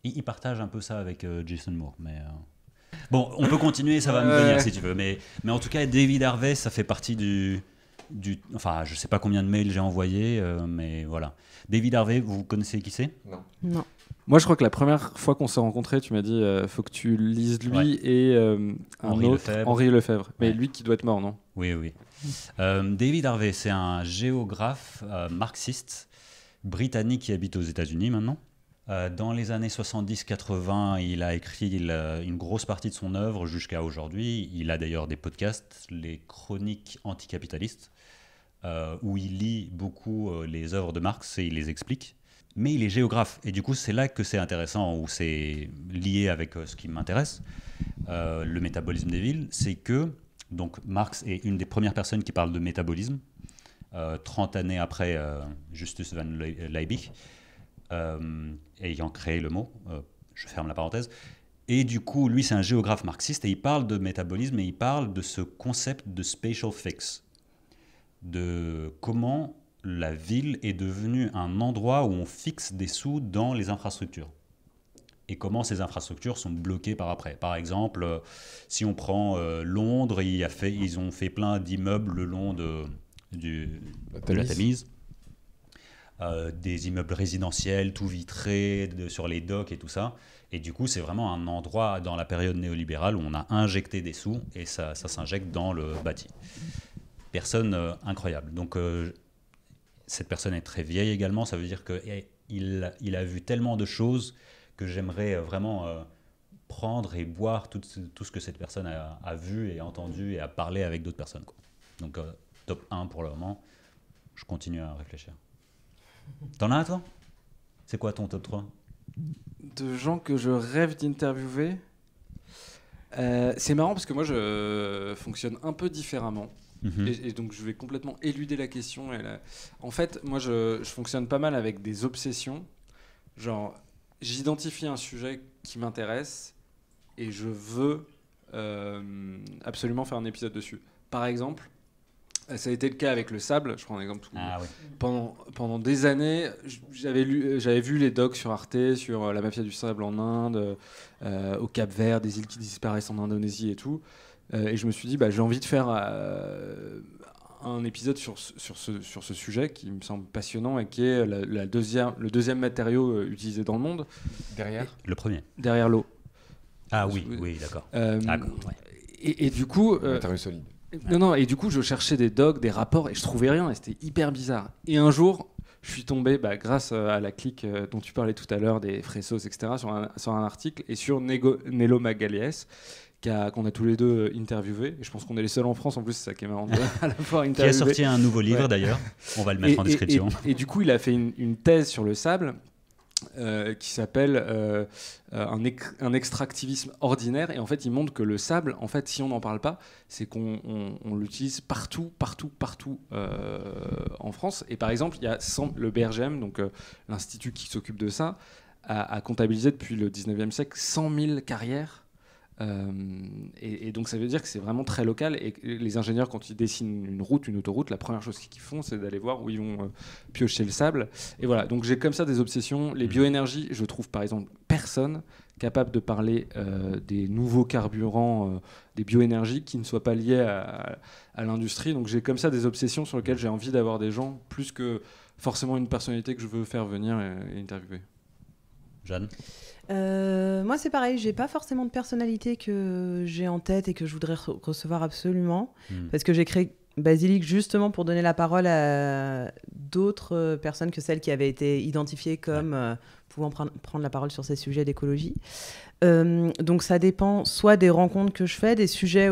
il, partage un peu ça avec euh, Jason Moore, mais. Euh, bon, on peut continuer, ça va me venir si tu veux. Mais, mais en tout cas, David Harvey, ça fait partie du. du enfin, je sais pas combien de mails j'ai envoyé, euh, mais voilà. David Harvey, vous connaissez qui c'est Non. Non. Moi, je crois que la première fois qu'on s'est rencontrés, tu m'as dit faut que tu lises lui et un Henri autre, Lefebvre. Henri Lefebvre. Mais lui qui doit être mort, non Oui, oui. David Harvey, c'est un géographe marxiste britannique qui habite aux États-Unis maintenant. Euh, dans les années 70-80, il a écrit euh, une grosse partie de son œuvre jusqu'à aujourd'hui. Il a d'ailleurs des podcasts, les chroniques anticapitalistes, euh, où il lit beaucoup les œuvres de Marx et il les explique. Mais il est géographe, et du coup c'est là que c'est intéressant, ou c'est lié avec ce qui m'intéresse, le métabolisme des villes, c'est que donc Marx est une des premières personnes qui parle de métabolisme, 30 années après Justus van Liebig. Euh, ayant créé le mot, euh, je ferme la parenthèse. Et du coup, lui, c'est un géographe marxiste et il parle de métabolisme et il parle de ce concept de spatial fix, de comment la ville est devenue un endroit où on fixe des sous dans les infrastructures et comment ces infrastructures sont bloquées par après. Par exemple, euh, si on prend Londres, ils ont fait plein d'immeubles le long de, la de la Tamise. Euh, des immeubles résidentiels tout vitrés sur les docks et tout ça. Et du coup, c'est vraiment un endroit dans la période néolibérale où on a injecté des sous et ça, s'injecte dans le bâti. Personne euh, incroyable. Donc, euh, cette personne est très vieille également. Ça veut dire qu'il eh, il a vu tellement de choses que j'aimerais vraiment prendre et boire tout, ce que cette personne a, vu et entendu et a parlé avec d'autres personnes. Donc, top 1 pour le moment. Je continue à réfléchir. T'en as un, toi C'est quoi ton top 3 De gens que je rêve d'interviewer. Euh, c'est marrant parce que moi, je fonctionne un peu différemment. Mhm. Et, donc, je vais complètement éluder la question. En fait, moi, je, fonctionne pas mal avec des obsessions. Genre, j'identifie un sujet qui m'intéresse et je veux euh, absolument faire un épisode dessus. Par exemple, ça a été le cas avec le sable, je prends un exemple. Tout ah pendant, pendant des années, euh, j'avais vu les docs sur Arte, sur euh, la mafia du sable en Inde, euh, au Cap Vert, des îles qui disparaissent en Indonésie et tout. et je me suis dit, bah, j'ai envie de faire un épisode sur, sur, ce, sur ce sujet qui me semble passionnant et qui est la, deuxième, le deuxième matériau utilisé dans le monde. Derrière Le premier. Derrière l'eau. Ah oui, oui, d'accord. Et, et, du coup. matériau solide. Non, non, et du coup, je cherchais des docs, des rapports, et je trouvais rien, et c'était hyper bizarre. Et un jour, je suis tombé, bah, grâce euh, à la clique euh, dont tu parlais tout à l'heure, des Fressos, etc., sur un, article, et sur Nego, Nelo qu'on a tous les deux euh, interviewé. Et je pense qu'on est les seuls en France, en plus, c'est ça qui est marrant à la fois interviewé. Qui a sorti un nouveau livre d'ailleurs. On va le mettre en description. Et, du coup, il a fait une, thèse sur le sable euh, qui s'appelle euh, euh, un, extractivisme ordinaire et en fait il montre que le sable en fait si on n'en parle pas c'est qu'on l'utilise partout partout partout en France et par exemple il y a le BRGM donc l'institut qui s'occupe de ça a, a, comptabilisé depuis le 19e siècle 100 000 carrières euh, et, donc ça veut dire que c'est vraiment très local. Et les ingénieurs, quand ils dessinent une route, une autoroute, la première chose qu'ils font, c'est d'aller voir où ils vont euh, piocher le sable. Et voilà, donc j'ai comme ça des obsessions. Les mmh. bioénergies, je trouve par exemple personne capable de parler euh, des nouveaux carburants, des bioénergies qui ne soient pas liées à, l'industrie. Donc j'ai comme ça des obsessions sur lesquelles j'ai envie d'avoir des gens, plus que forcément une personnalité que je veux faire venir et interviewer. Jeanne euh, moi, c'est pareil, j'ai pas forcément de personnalité que j'ai en tête et que je voudrais recevoir absolument. Hmm. Parce que j'ai créé Basilique justement pour donner la parole à d'autres euh, personnes que celles qui avaient été identifiées comme euh, pouvant prendre la parole sur ces sujets d'écologie. donc, ça dépend soit des rencontres que je fais, des sujets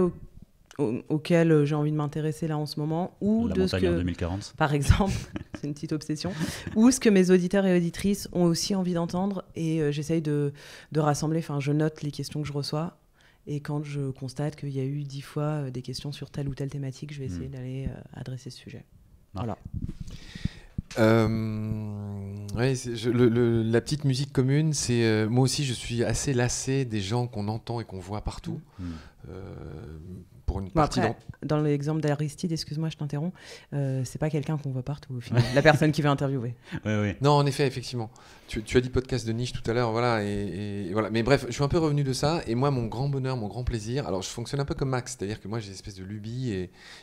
auquel euh, j'ai envie de m'intéresser là en ce moment, ou de ce que, en 2040. par exemple, c'est une petite obsession, ou ce que mes auditeurs et auditrices ont aussi envie d'entendre, et euh, j'essaye de, de rassembler. Enfin, je note les questions que je reçois, et quand je constate qu'il y a eu dix fois euh, des questions sur telle ou telle thématique, je vais essayer hmm. d'aller adresser ce sujet. Voilà. la petite musique commune, c'est moi aussi je suis assez lassé des gens qu'on entend et qu'on voit partout. Hmm dans l'exemple d'Aristide, excuse-moi, je t'interromps, euh, c'est pas quelqu'un qu'on voit partout au final. la personne qui veut interviewer. Oui, oui. Non, en effet, effectivement. Tu, as dit podcast de niche tout à l'heure, voilà, et, voilà. Mais bref, je suis un peu revenu de ça, et moi, mon grand bonheur, mon grand plaisir. Alors, je fonctionne un peu comme Max, c'est-à-dire que moi, j'ai une espèce de lubie,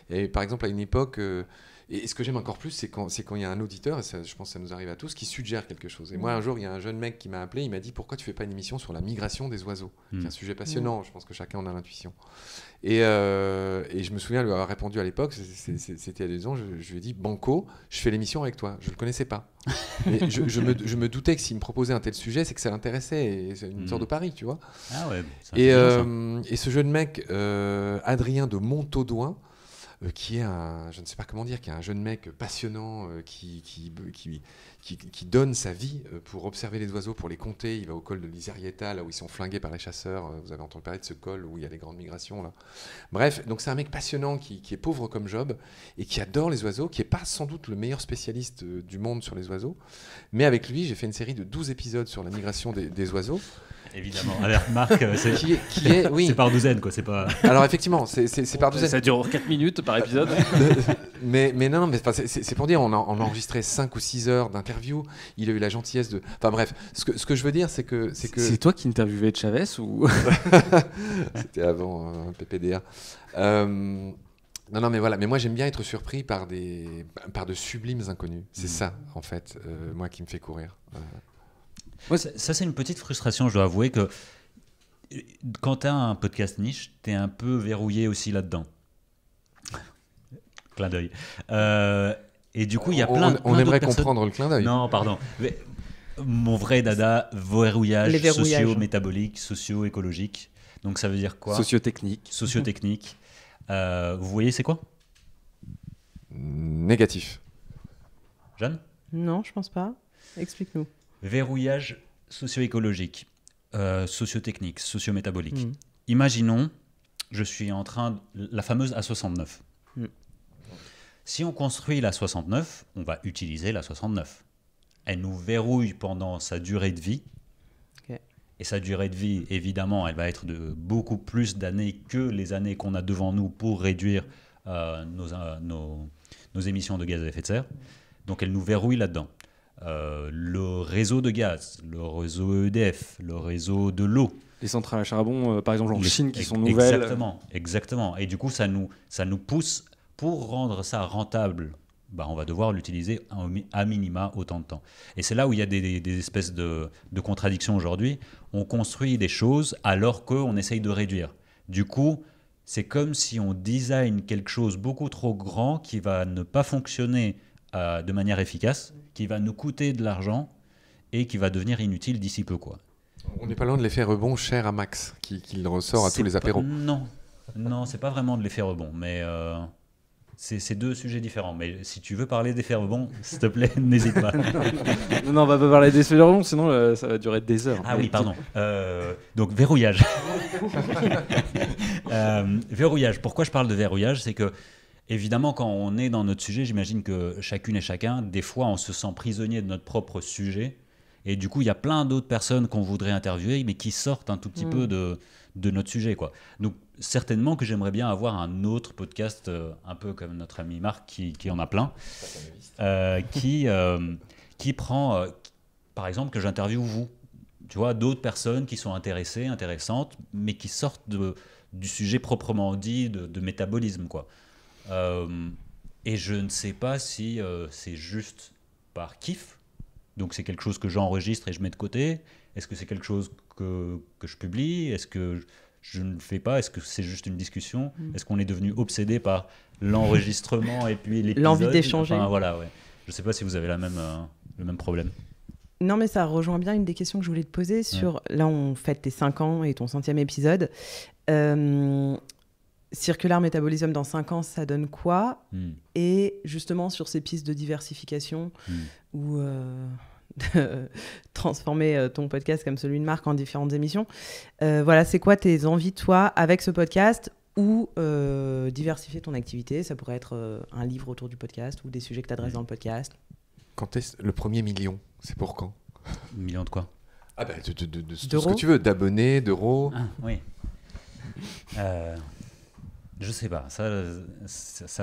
et, par exemple, à une époque. Euh, et ce que j'aime encore plus, c'est quand quand il y a un auditeur, et je pense que ça nous arrive à tous, qui suggère quelque chose. Et moi, mm. un jour, il y a un jeune mec qui m'a appelé, il m'a dit pourquoi tu fais pas une émission sur la migration des oiseaux, C'est un mm. sujet passionnant. Je pense que chacun en a l'intuition. Euh, et, je me souviens lui avoir répondu à l'époque, c'était à des ans, je, lui ai dit Banco, je fais l'émission avec toi. Je ne le connaissais pas. je, me, doutais que s'il me proposait un tel sujet, c'est que ça l'intéressait. c'est une sorte mm. de pari, tu vois. Ah euh, et, ce jeune mec, euh, Adrien de Montaudoin, euh, qui est un, je ne sais pas comment dire, qui est un jeune mec passionnant, euh, qui, qui, qui, qui, donne sa vie euh, pour observer les oiseaux, pour les compter. Il va au col de l'Isarietta, là où ils sont flingués par les chasseurs. Vous avez entendu parler de ce col où il y a les grandes migrations, là. Bref, donc c'est un mec passionnant qui, est pauvre comme Job et qui adore les oiseaux, qui n'est pas sans doute le meilleur spécialiste du monde sur les oiseaux. Mais avec lui, j'ai fait une série de 12 épisodes sur la migration des oiseaux. Évidemment. alors ah, Marc, euh, c'est oui. par douzaine, quoi. C'est pas. Alors effectivement, c'est par douzaine. Ça dure 4 minutes par épisode. mais, mais non, mais c'est pour dire, on a, enregistré 5 ou 6 heures d'interview. Il a eu la gentillesse de. Enfin bref, ce que, ce que je veux dire, c'est que c'est que. C'est toi qui interviewais Chavez ou C'était avant hein, euh, PPDA. Non, non, mais voilà. Mais moi, j'aime bien être surpris par des, par de sublimes inconnus. C'est mm. ça, en fait, euh, moi, qui me fait courir. Euh, ça, c'est une petite frustration, je dois avouer que quand tu as un podcast niche, tu es un peu verrouillé aussi là-dedans. Clin d'œil. Euh, et du coup, il y a plein, on, on aimerait comprendre le clin d'œil. Non, pardon. mon vrai dada, verrouillage socio-métabolique, socio-écologique. Donc ça veut dire quoi Sociotechnique. Sociotechnique. Euh, vous voyez, c'est quoi Négatif. Jeanne Non, je pense pas. Explique-nous verrouillage socio-écologique, euh, socio-technique, socio-métabolique. Hmm. Imaginons, je suis en train, de, la fameuse A69. Hmm. Si on construit la 69, on va utiliser la 69. Elle nous verrouille pendant sa durée de vie. Et sa durée de vie, évidemment, elle va être de beaucoup plus d'années que les années qu'on a devant nous pour réduire euh, euh, nos, émissions de gaz à effet de serre. Donc elle nous verrouille là-dedans. Euh, le réseau de gaz, le réseau EDF, le réseau de l'eau. Les centrales à charbon, euh, par exemple en Chine, qui sont nouvelles. Exactement, exactement. Et du coup, ça nous, ça nous pousse, pour rendre ça rentable, bah, on va devoir l'utiliser à minima autant de temps. Et c'est là où il y a des, espèces de, de contradictions aujourd'hui. On construit des choses alors qu'on essaye de réduire. Du coup, c'est comme si on design quelque chose beaucoup trop grand qui va ne pas fonctionner euh, de manière efficace, qui va nous coûter de l'argent et qui va devenir inutile d'ici peu. Quoi. On n'est pas loin de l'effet rebond cher à Max, qui, qui ressort à tous les apéros. non, non c'est pas vraiment de l'effet rebond, mais euh, c'est deux sujets différents. Mais si tu veux parler d'effet rebond, s'il te plaît, n'hésite pas. non, non, on va pas parler d'effet rebond, sinon euh, ça va durer des heures. Ah oui, pardon. donc, verrouillage. verrouillage. Pourquoi je parle de verrouillage C'est que Évidemment, quand on est dans notre sujet, j'imagine que chacune et chacun, des fois, on se sent prisonnier de notre propre sujet. Et du coup, il y a plein d'autres personnes qu'on voudrait interviewer, mais qui sortent un tout petit hmm. peu de, notre sujet. Donc, certainement que j'aimerais bien avoir un autre podcast, euh, un peu comme notre ami Marc, qui, en a plein, euh, euh, qui, prend, par exemple, que j'interviewe vous. Tu vois, d'autres personnes qui sont intéressées, intéressantes, mais qui sortent du sujet proprement dit de métabolisme. quoi. Euh, et je ne sais pas si euh, c'est juste par kiff, donc c'est quelque chose que j'enregistre et je mets de côté, est-ce que c'est quelque chose que, que je publie, est-ce que je, ne le fais pas, est-ce que c'est juste une discussion, hmm. est-ce qu'on est devenu obsédé par l'enregistrement et puis l'épisode L'envie d'échanger. voilà, ouais. Je ne sais pas si vous avez la même, euh, le même problème. Non, mais ça rejoint bien une des questions que je voulais te poser sur. Là, on fête tes 5 ans et ton centième épisode. Euh, Circular métabolisme dans 5 ans, ça donne quoi hmm. Et justement sur ces pistes de diversification hmm. ou euh, de transformer euh, ton podcast comme celui de Marc en différentes émissions. Euh, voilà, c'est quoi tes envies, toi, avec ce podcast ou diversifier ton activité Ça pourrait être un livre autour du podcast ou des sujets que tu adresses hmm. dans le podcast. Quand est le premier million C'est pour quand Million de quoi ah ben de, ce que tu veux, d'abonnés, d'euros. Ah, oui. Je sais pas, ça,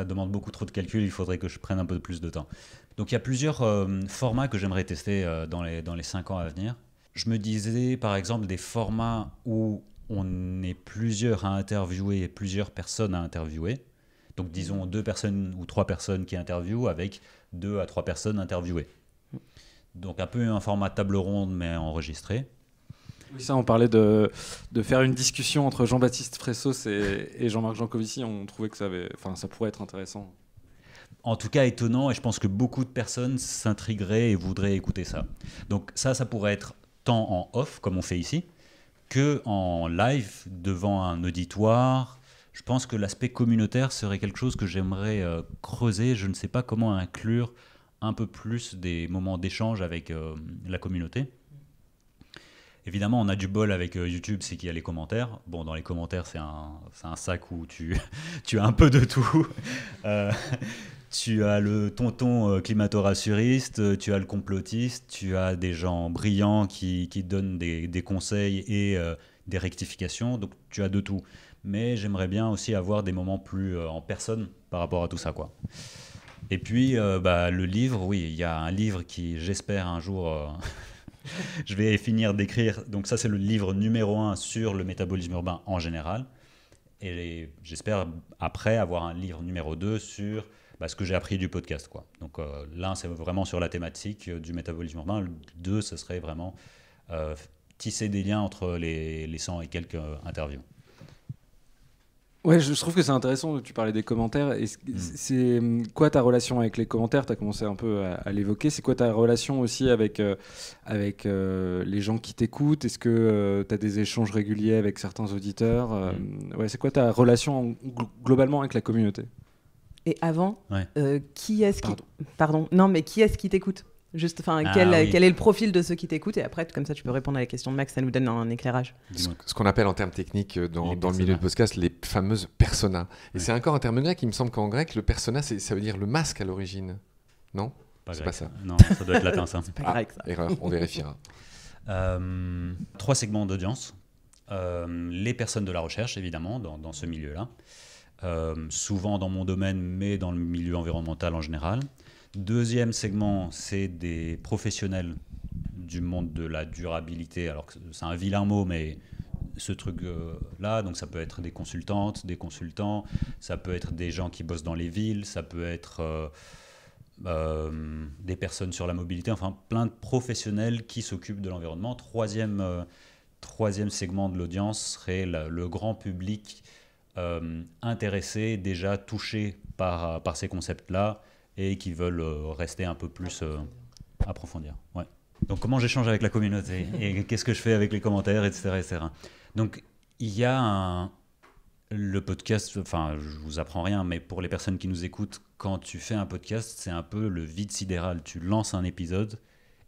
demande beaucoup trop de calculs, il faudrait que je prenne un peu plus de temps. Donc il y a plusieurs euh, formats que j'aimerais tester euh, dans, les, dans les 5 ans à venir. Je me disais par exemple des formats où on est plusieurs à interviewer et plusieurs personnes à interviewer. Donc disons mhm. deux personnes ou trois personnes qui interviewent avec deux à trois personnes interviewées. Mhm. Donc un peu un format table ronde mais enregistré. Oui, ça, on parlait de, faire une discussion entre Jean-Baptiste Fressos et, Jean-Marc Jancovici. On trouvait que ça, avait, pourrait être intéressant. En tout cas, étonnant, et je pense que beaucoup de personnes s'intrigueraient et voudraient écouter ça. Donc, ça, ça pourrait être tant en off, comme on fait ici, que en live devant un auditoire. Je pense que l'aspect communautaire serait quelque chose que j'aimerais euh, creuser. Je ne sais pas comment inclure un peu plus des moments d'échange avec euh, la communauté. Évidemment, on a du bol avec euh, YouTube, c'est qu'il y a les commentaires. Bon, dans les commentaires, c'est un, un, sac où tu, tu as un peu de tout. Euh, tu as le tonton euh, climato-rassuriste, tu as le complotiste, tu as des gens brillants qui, qui donnent des, des, conseils et des rectifications. Donc, tu as de tout. Mais j'aimerais bien aussi avoir des moments plus en personne par rapport à tout ça, quoi. Et puis, bah, le livre, oui, il y a un livre qui, j'espère, un jour... je vais finir d'écrire. Donc, ça, c'est le livre numéro un sur le métabolisme urbain en général. Et j'espère après avoir un livre numéro 2 sur bah, ce que j'ai appris du podcast. Quoi. Donc, euh, l'un, c'est vraiment sur la thématique euh, du métabolisme urbain. Le deux, ce serait vraiment euh, tisser des liens entre les, les 100 et quelques interviews. Ouais, je trouve que c'est intéressant. Tu parlais des commentaires. Mm. C'est mm, quoi ta relation avec les commentaires Tu as commencé un peu à, l'évoquer. C'est quoi ta relation aussi avec, euh, avec euh, les gens qui t'écoutent Est-ce que euh, tu as des échanges réguliers avec certains auditeurs mm. ouais, C'est quoi ta relation globalement avec la communauté Et avant, qui est-ce qui. Pardon. Non, mais qui est-ce qui t'écoute Juste, ah quel, est le profil de ceux qui t'écoutent Et après, comme ça, tu peux répondre à la question de Max, ça nous donne un éclairage. Ce qu'on appelle en termes techniques euh, dans, le milieu de podcast, les fameuses personas. Et c'est encore un terme grec, il me semble qu'en grec, le persona, ça veut dire le masque à l'origine. Non C'est pas ça. Non, ça doit être latin, ça. c'est pas grec, ça. Ah, erreur, on vérifiera. Euh, trois segments d'audience. Euh, les personnes de la recherche, évidemment, dans, ce milieu-là. souvent dans mon domaine, mais dans le milieu environnemental en général. Deuxième segment, c'est des professionnels du monde de la durabilité. Alors c'est un vilain mot, mais ce truc-là, donc ça peut être des consultantes, des consultants, ça peut être des gens qui bossent dans les villes, ça peut être euh, euh, des personnes sur la mobilité, enfin plein de professionnels qui s'occupent de l'environnement. Troisième, euh, troisième segment de l'audience serait le grand public intéressé, déjà touché par, par ces concepts-là, et qui veulent euh, rester un peu plus euh, approfondir. Ouais. Donc comment j'échange avec la communauté et qu'est-ce que je fais avec les commentaires, etc. etc. Donc il y a le podcast, enfin je vous apprends rien, mais pour les personnes qui nous écoutent, quand tu fais un podcast, c'est un peu le vide sidéral. Tu lances un épisode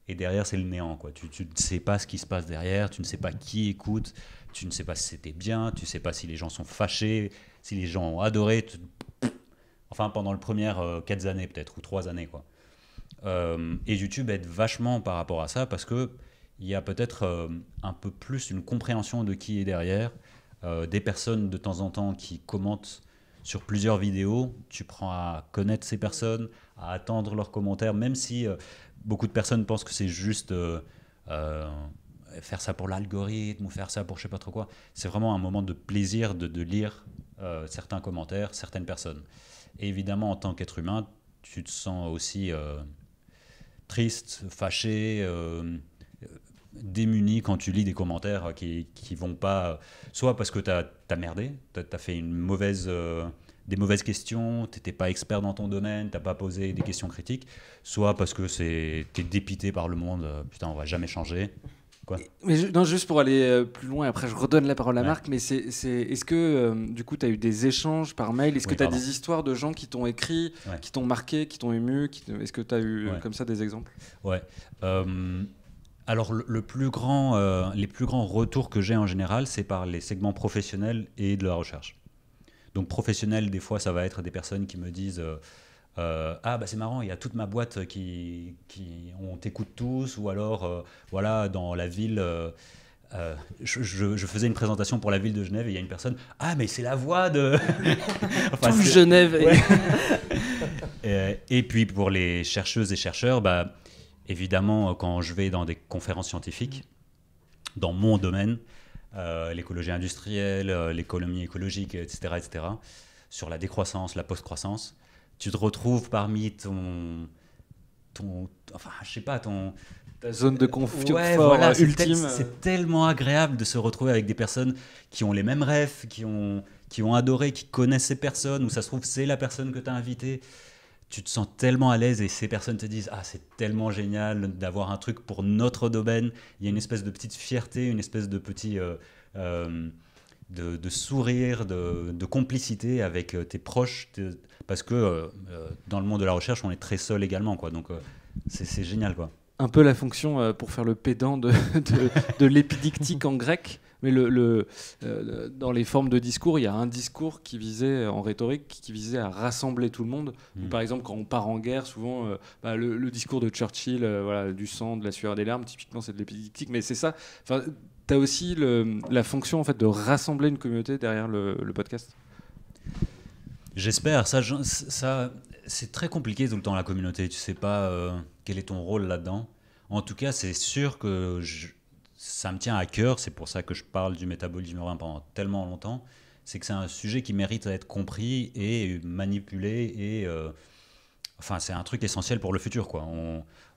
et derrière c'est le néant. Quoi. Tu, ne sais pas ce qui se passe derrière, tu ne sais pas qui écoute, tu ne sais pas si c'était bien, tu ne sais pas si les gens sont fâchés, si les gens ont adoré, enfin pendant les premières euh, quatre 4 années peut-être, ou 3 années. Quoi. Euh, et YouTube aide vachement par rapport à ça, parce qu'il y a peut-être euh, un peu plus une compréhension de qui est derrière, des personnes de temps en temps qui commentent sur plusieurs vidéos, tu prends à connaître ces personnes, à attendre leurs commentaires, même si beaucoup de personnes pensent que c'est juste faire ça pour l'algorithme ou faire ça pour je sais pas trop quoi. C'est vraiment un moment de plaisir de, lire certains commentaires, certaines personnes évidemment, en tant qu'être humain, tu te sens aussi euh, triste, fâché, euh, démuni quand tu lis des commentaires qui, qui vont pas. Euh, soit parce que tu as, merdé, tu as, fait des mauvaises questions, tu n'étais pas expert dans ton domaine, tu pas posé des questions critiques, soit parce que tu es dépité par le monde, putain, on va jamais changer, mais non, juste pour aller euh, plus loin, après je redonne la parole à Marc, mais c'est, est, est-ce que euh, du coup tu as eu des échanges par mail Est-ce que tu as des histoires de gens qui t'ont écrit, qui t'ont marqué, qui t'ont ému Est-ce que tu as eu euh, comme ça des exemples Ouais. alors le, plus grand, les plus grands retours que j'ai en général, c'est par les segments professionnels et de la recherche. Donc professionnel, des fois, ça va être des personnes qui me disent euh, ah bah c'est marrant, il y a toute ma boîte qui, qui on t'écoute tous, ou alors euh, voilà dans la ville. Euh, je, faisais une présentation pour la ville de Genève et il y a une personne Ah, mais c'est la voix de. enfin, Tout Genève. et, et, puis pour les chercheuses et chercheurs, bah, évidemment, quand je vais dans des conférences scientifiques, dans mon domaine, l'écologie industrielle, l'économie écologique, etc., etc., sur la décroissance, la post-croissance, tu te retrouves parmi ton. ton enfin, je sais pas, ton. Ta zone de confort ouais, voilà, euh, ultime. C'est tellement agréable de se retrouver avec des personnes qui ont les mêmes rêves, qui ont, qui ont adoré, qui connaissent ces personnes, où ça se trouve, c'est la personne que tu as invitée tu te sens tellement à l'aise et ces personnes te disent ah c'est tellement génial d'avoir un truc pour notre domaine il y a une espèce de petite fierté une espèce de petit euh, euh, de, sourire de, complicité avec tes proches parce que euh, euh, dans le monde de la recherche, on est très seul également. Quoi. Donc, euh, c'est génial. Quoi. Un peu la fonction, pour faire le pédant, de, l'épidictique en grec. Mais le, dans les formes de discours, il y a un discours qui visait, en rhétorique, qui visait à rassembler tout le monde. Mmh. Par exemple, quand on part en guerre, souvent, bah, le, discours de Churchill, voilà, du sang, de la sueur des larmes, typiquement, c'est de l'épidictique. Mais c'est ça. Enfin, tu as aussi la fonction en fait, de rassembler une communauté derrière le, podcast. J'espère. Ça, ça c'est très compliqué tout le temps, la communauté. Tu sais pas euh, quel est ton rôle là-dedans. En tout cas, c'est sûr que ça me tient à cœur. C'est pour ça que je parle du métabolisme urbain pendant tellement longtemps. C'est que c'est un sujet qui mérite d'être compris et manipulé. Et euh, enfin, c'est un truc essentiel pour le futur. Quoi.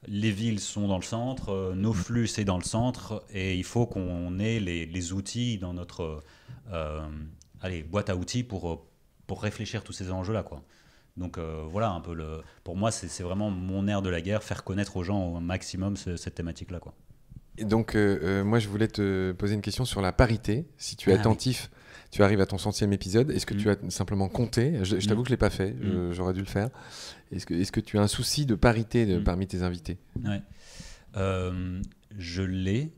les villes sont dans le centre, euh, nos flux, c'est dans le centre. Et il faut qu'on ait les, les, outils dans notre allez, boîte à outils pour pour réfléchir tous ces enjeux-là. quoi. Donc euh, voilà, un peu le, pour moi, c'est vraiment mon air de la guerre, faire connaître aux gens au maximum cette thématique-là. quoi. Et donc, euh, euh, moi, je voulais te poser une question sur la parité. Si tu es ah attentif, tu arrives à ton centième épisode. Est-ce que tu mm. as simplement compté Je, t'avoue mm. que je ne l'ai pas fait, mm. j'aurais dû le faire. Est-ce que, est que, tu as un souci de parité parmi tes invités ouais. Je l'ai.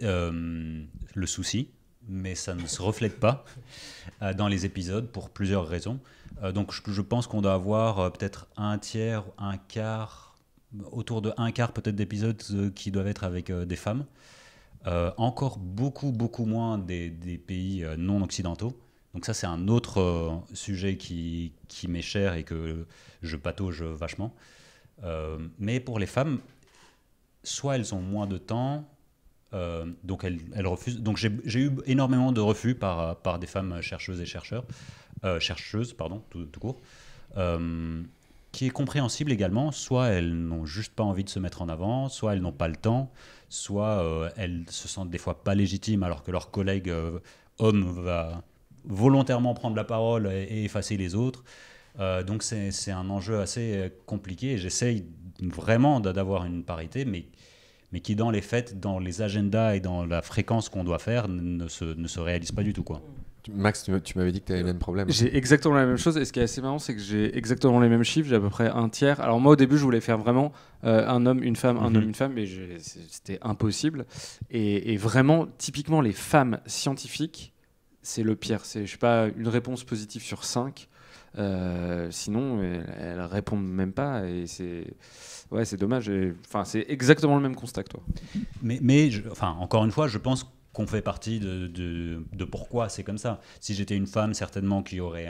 le souci, mais ça ne se reflète pas euh, dans les épisodes pour plusieurs raisons. Euh, donc je, pense qu'on doit avoir euh, peut-être un tiers, un quart, autour de un quart peut-être d'épisodes qui doivent être avec des femmes. encore beaucoup, beaucoup moins des, pays non occidentaux. Donc ça, c'est un autre sujet qui, qui m'est cher et que je patauge vachement. mais pour les femmes, soit elles ont moins de temps, euh, donc elle, refuse. Donc j'ai eu énormément de refus par, des femmes chercheuses et chercheurs, euh, chercheuses pardon, tout, court, euh, qui est compréhensible également. Soit elles n'ont juste pas envie de se mettre en avant, soit elles n'ont pas le temps, soit elles se sentent des fois pas légitimes alors que leur collègue homme va volontairement prendre la parole et, et effacer les autres. donc c'est un enjeu assez compliqué. J'essaye vraiment d'avoir une parité, mais mais qui dans les fêtes, dans les agendas et dans la fréquence qu'on doit faire, ne se, ne se réalise pas du tout. quoi. Max, tu m'avais dit que tu avais le même problème. J'ai exactement la même chose. Et ce qui est assez marrant, c'est que j'ai exactement les mêmes chiffres. J'ai à peu près un tiers. Alors, moi, au début, je voulais faire vraiment euh, un homme, une femme, un mhm. homme, une femme, mais c'était impossible. Et, vraiment, typiquement, les femmes scientifiques, c'est le pire. C'est, je sais pas, une réponse positive sur cinq. Euh, sinon, elle ne répondent même pas et c'est ouais, dommage. Enfin, c'est exactement le même constat que toi. Mais, mais enfin, encore une fois, je pense qu'on fait partie de, de, pourquoi c'est comme ça. Si j'étais une femme, certainement qu'il y aurait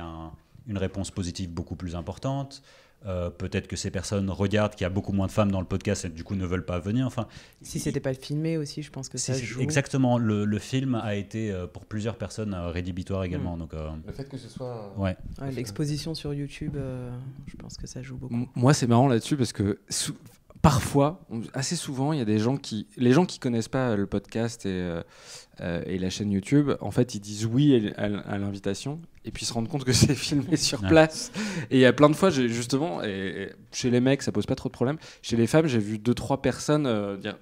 une réponse positive beaucoup plus importante. Euh, peut-être que ces personnes regardent qu'il y a beaucoup moins de femmes dans le podcast et du coup ne veulent pas venir. Enfin, si c'était pas filmé aussi, je pense que ça joue. Exactement, le, film a été euh, pour plusieurs personnes euh, rédhibitoire également. Hmm. Donc, le fait que ce soit. ouais L'exposition sur YouTube, je pense que ça joue beaucoup. moi, c'est marrant là-dessus parce que parfois, assez souvent, il y a des gens qui, les gens qui connaissent pas euh, le podcast euh, euh, et, la chaîne YouTube, en fait, ils disent oui à, l'invitation et puis se rendent compte que c'est filmé sur place. Et il y a plein de fois, justement, chez les mecs, ça pose pas trop de problèmes. Chez les femmes, j'ai vu deux trois personnes dire.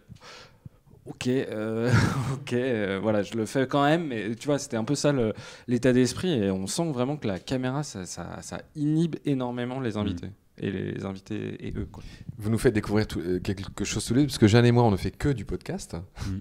Ok, ok, voilà, je le fais quand même. Mais tu vois, c'était un peu ça l'état d'esprit. Et on sent vraiment que la caméra, ça, inhibe énormément les mm. invités et les invités et eux. Vous nous faites découvrir euh, quelque chose de les parce que Jeanne et moi, on ne fait que du podcast. Mm.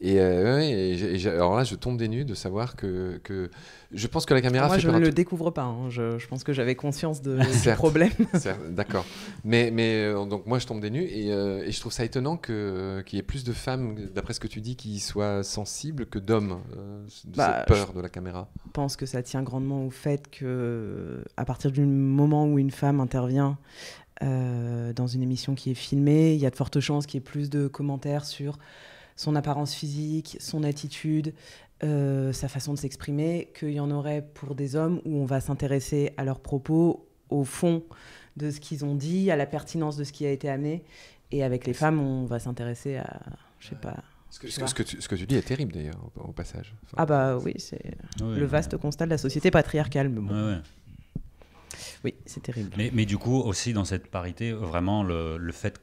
Et, euh, alors là, je tombe des nues de savoir que, que... je pense que la caméra. Moi, je ne le découvre pas. Hein. Je, pense que j'avais conscience de ce problème. D'accord. Mais, mais euh, donc moi, je tombe des nues et, euh, je trouve ça étonnant qu'il y ait plus de femmes, d'après ce que tu dis, qui soient sensibles que d'hommes de bah, cette peur de la caméra. Je pense que ça tient grandement au fait que à partir du moment où une femme intervient. dans une émission qui est filmée, il y a de fortes chances qu'il y ait plus de commentaires sur son apparence physique, son attitude, euh, sa façon de s'exprimer, qu'il y en aurait pour des hommes où on va s'intéresser à leurs propos, au fond de ce qu'ils ont dit, à la pertinence de ce qui a été amené. Et avec les femmes, on va s'intéresser à, je sais pas. Ce que, ce, que, tu, dis est terrible d'ailleurs, au, passage. ah bah oui, c'est le vaste constat de la société patriarcale. Oui, c'est terrible. Mais, mais, du coup, aussi dans cette parité, vraiment le, le fait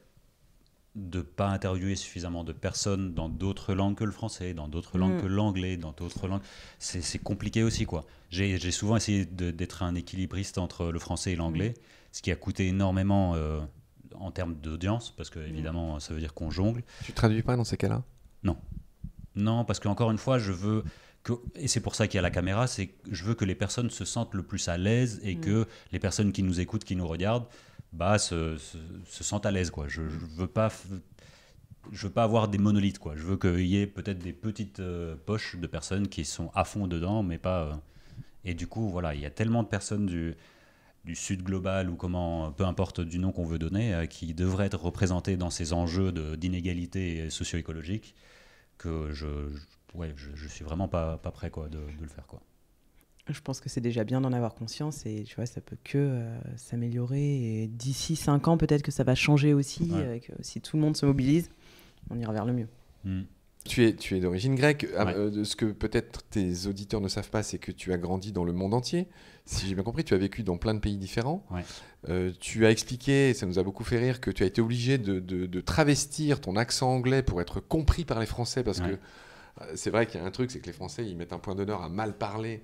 de ne pas interviewer suffisamment de personnes dans d'autres langues que le français, dans d'autres mm. langues que l'anglais, dans d'autres langues. C'est compliqué aussi, quoi. J'ai souvent essayé d'être un équilibriste entre le français et l'anglais, mm. ce qui a coûté énormément euh, en termes d'audience, parce que mm. évidemment, ça veut dire qu'on jongle. Tu traduis pas dans ces cas-là Non. Non, parce qu'encore une fois, je veux. Que, et c'est pour ça qu'il y a la caméra, c'est je veux que les personnes se sentent le plus à l'aise et que les personnes qui nous écoutent, qui nous regardent, bah, se, se, sentent à l'aise. Quoi. Je ne veux pas je veux pas avoir des monolithes quoi. Je veux qu'il y ait peut-être des petites euh, poches de personnes qui sont à fond dedans, mais pas. Euh, et du coup, voilà, il y a tellement de personnes du, du sud global ou comment, peu importe du nom qu'on veut donner, euh, qui devraient être représentées dans ces enjeux d'inégalité socio-écologique que je, je, suis vraiment pas, pas prêt quoi de, de le faire quoi. Je pense que c'est déjà bien d'en avoir conscience et tu vois, ça peut que euh, s'améliorer. Et d'ici cinq ans, peut-être que ça va changer aussi. Euh, si tout le monde se mobilise, on ira vers le mieux. Hmm. Tu es, tu es d'origine grecque. Ah, euh, ce que peut-être tes auditeurs ne savent pas, c'est que tu as grandi dans le monde entier. Si j'ai bien compris, tu as vécu dans plein de pays différents. tu as expliqué, et ça nous a beaucoup fait rire, que tu as été obligé de, de, de, travestir ton accent anglais pour être compris par les Français parce que euh, c'est vrai qu'il y a un truc, c'est que les Français, ils mettent un point d'honneur à mal parler.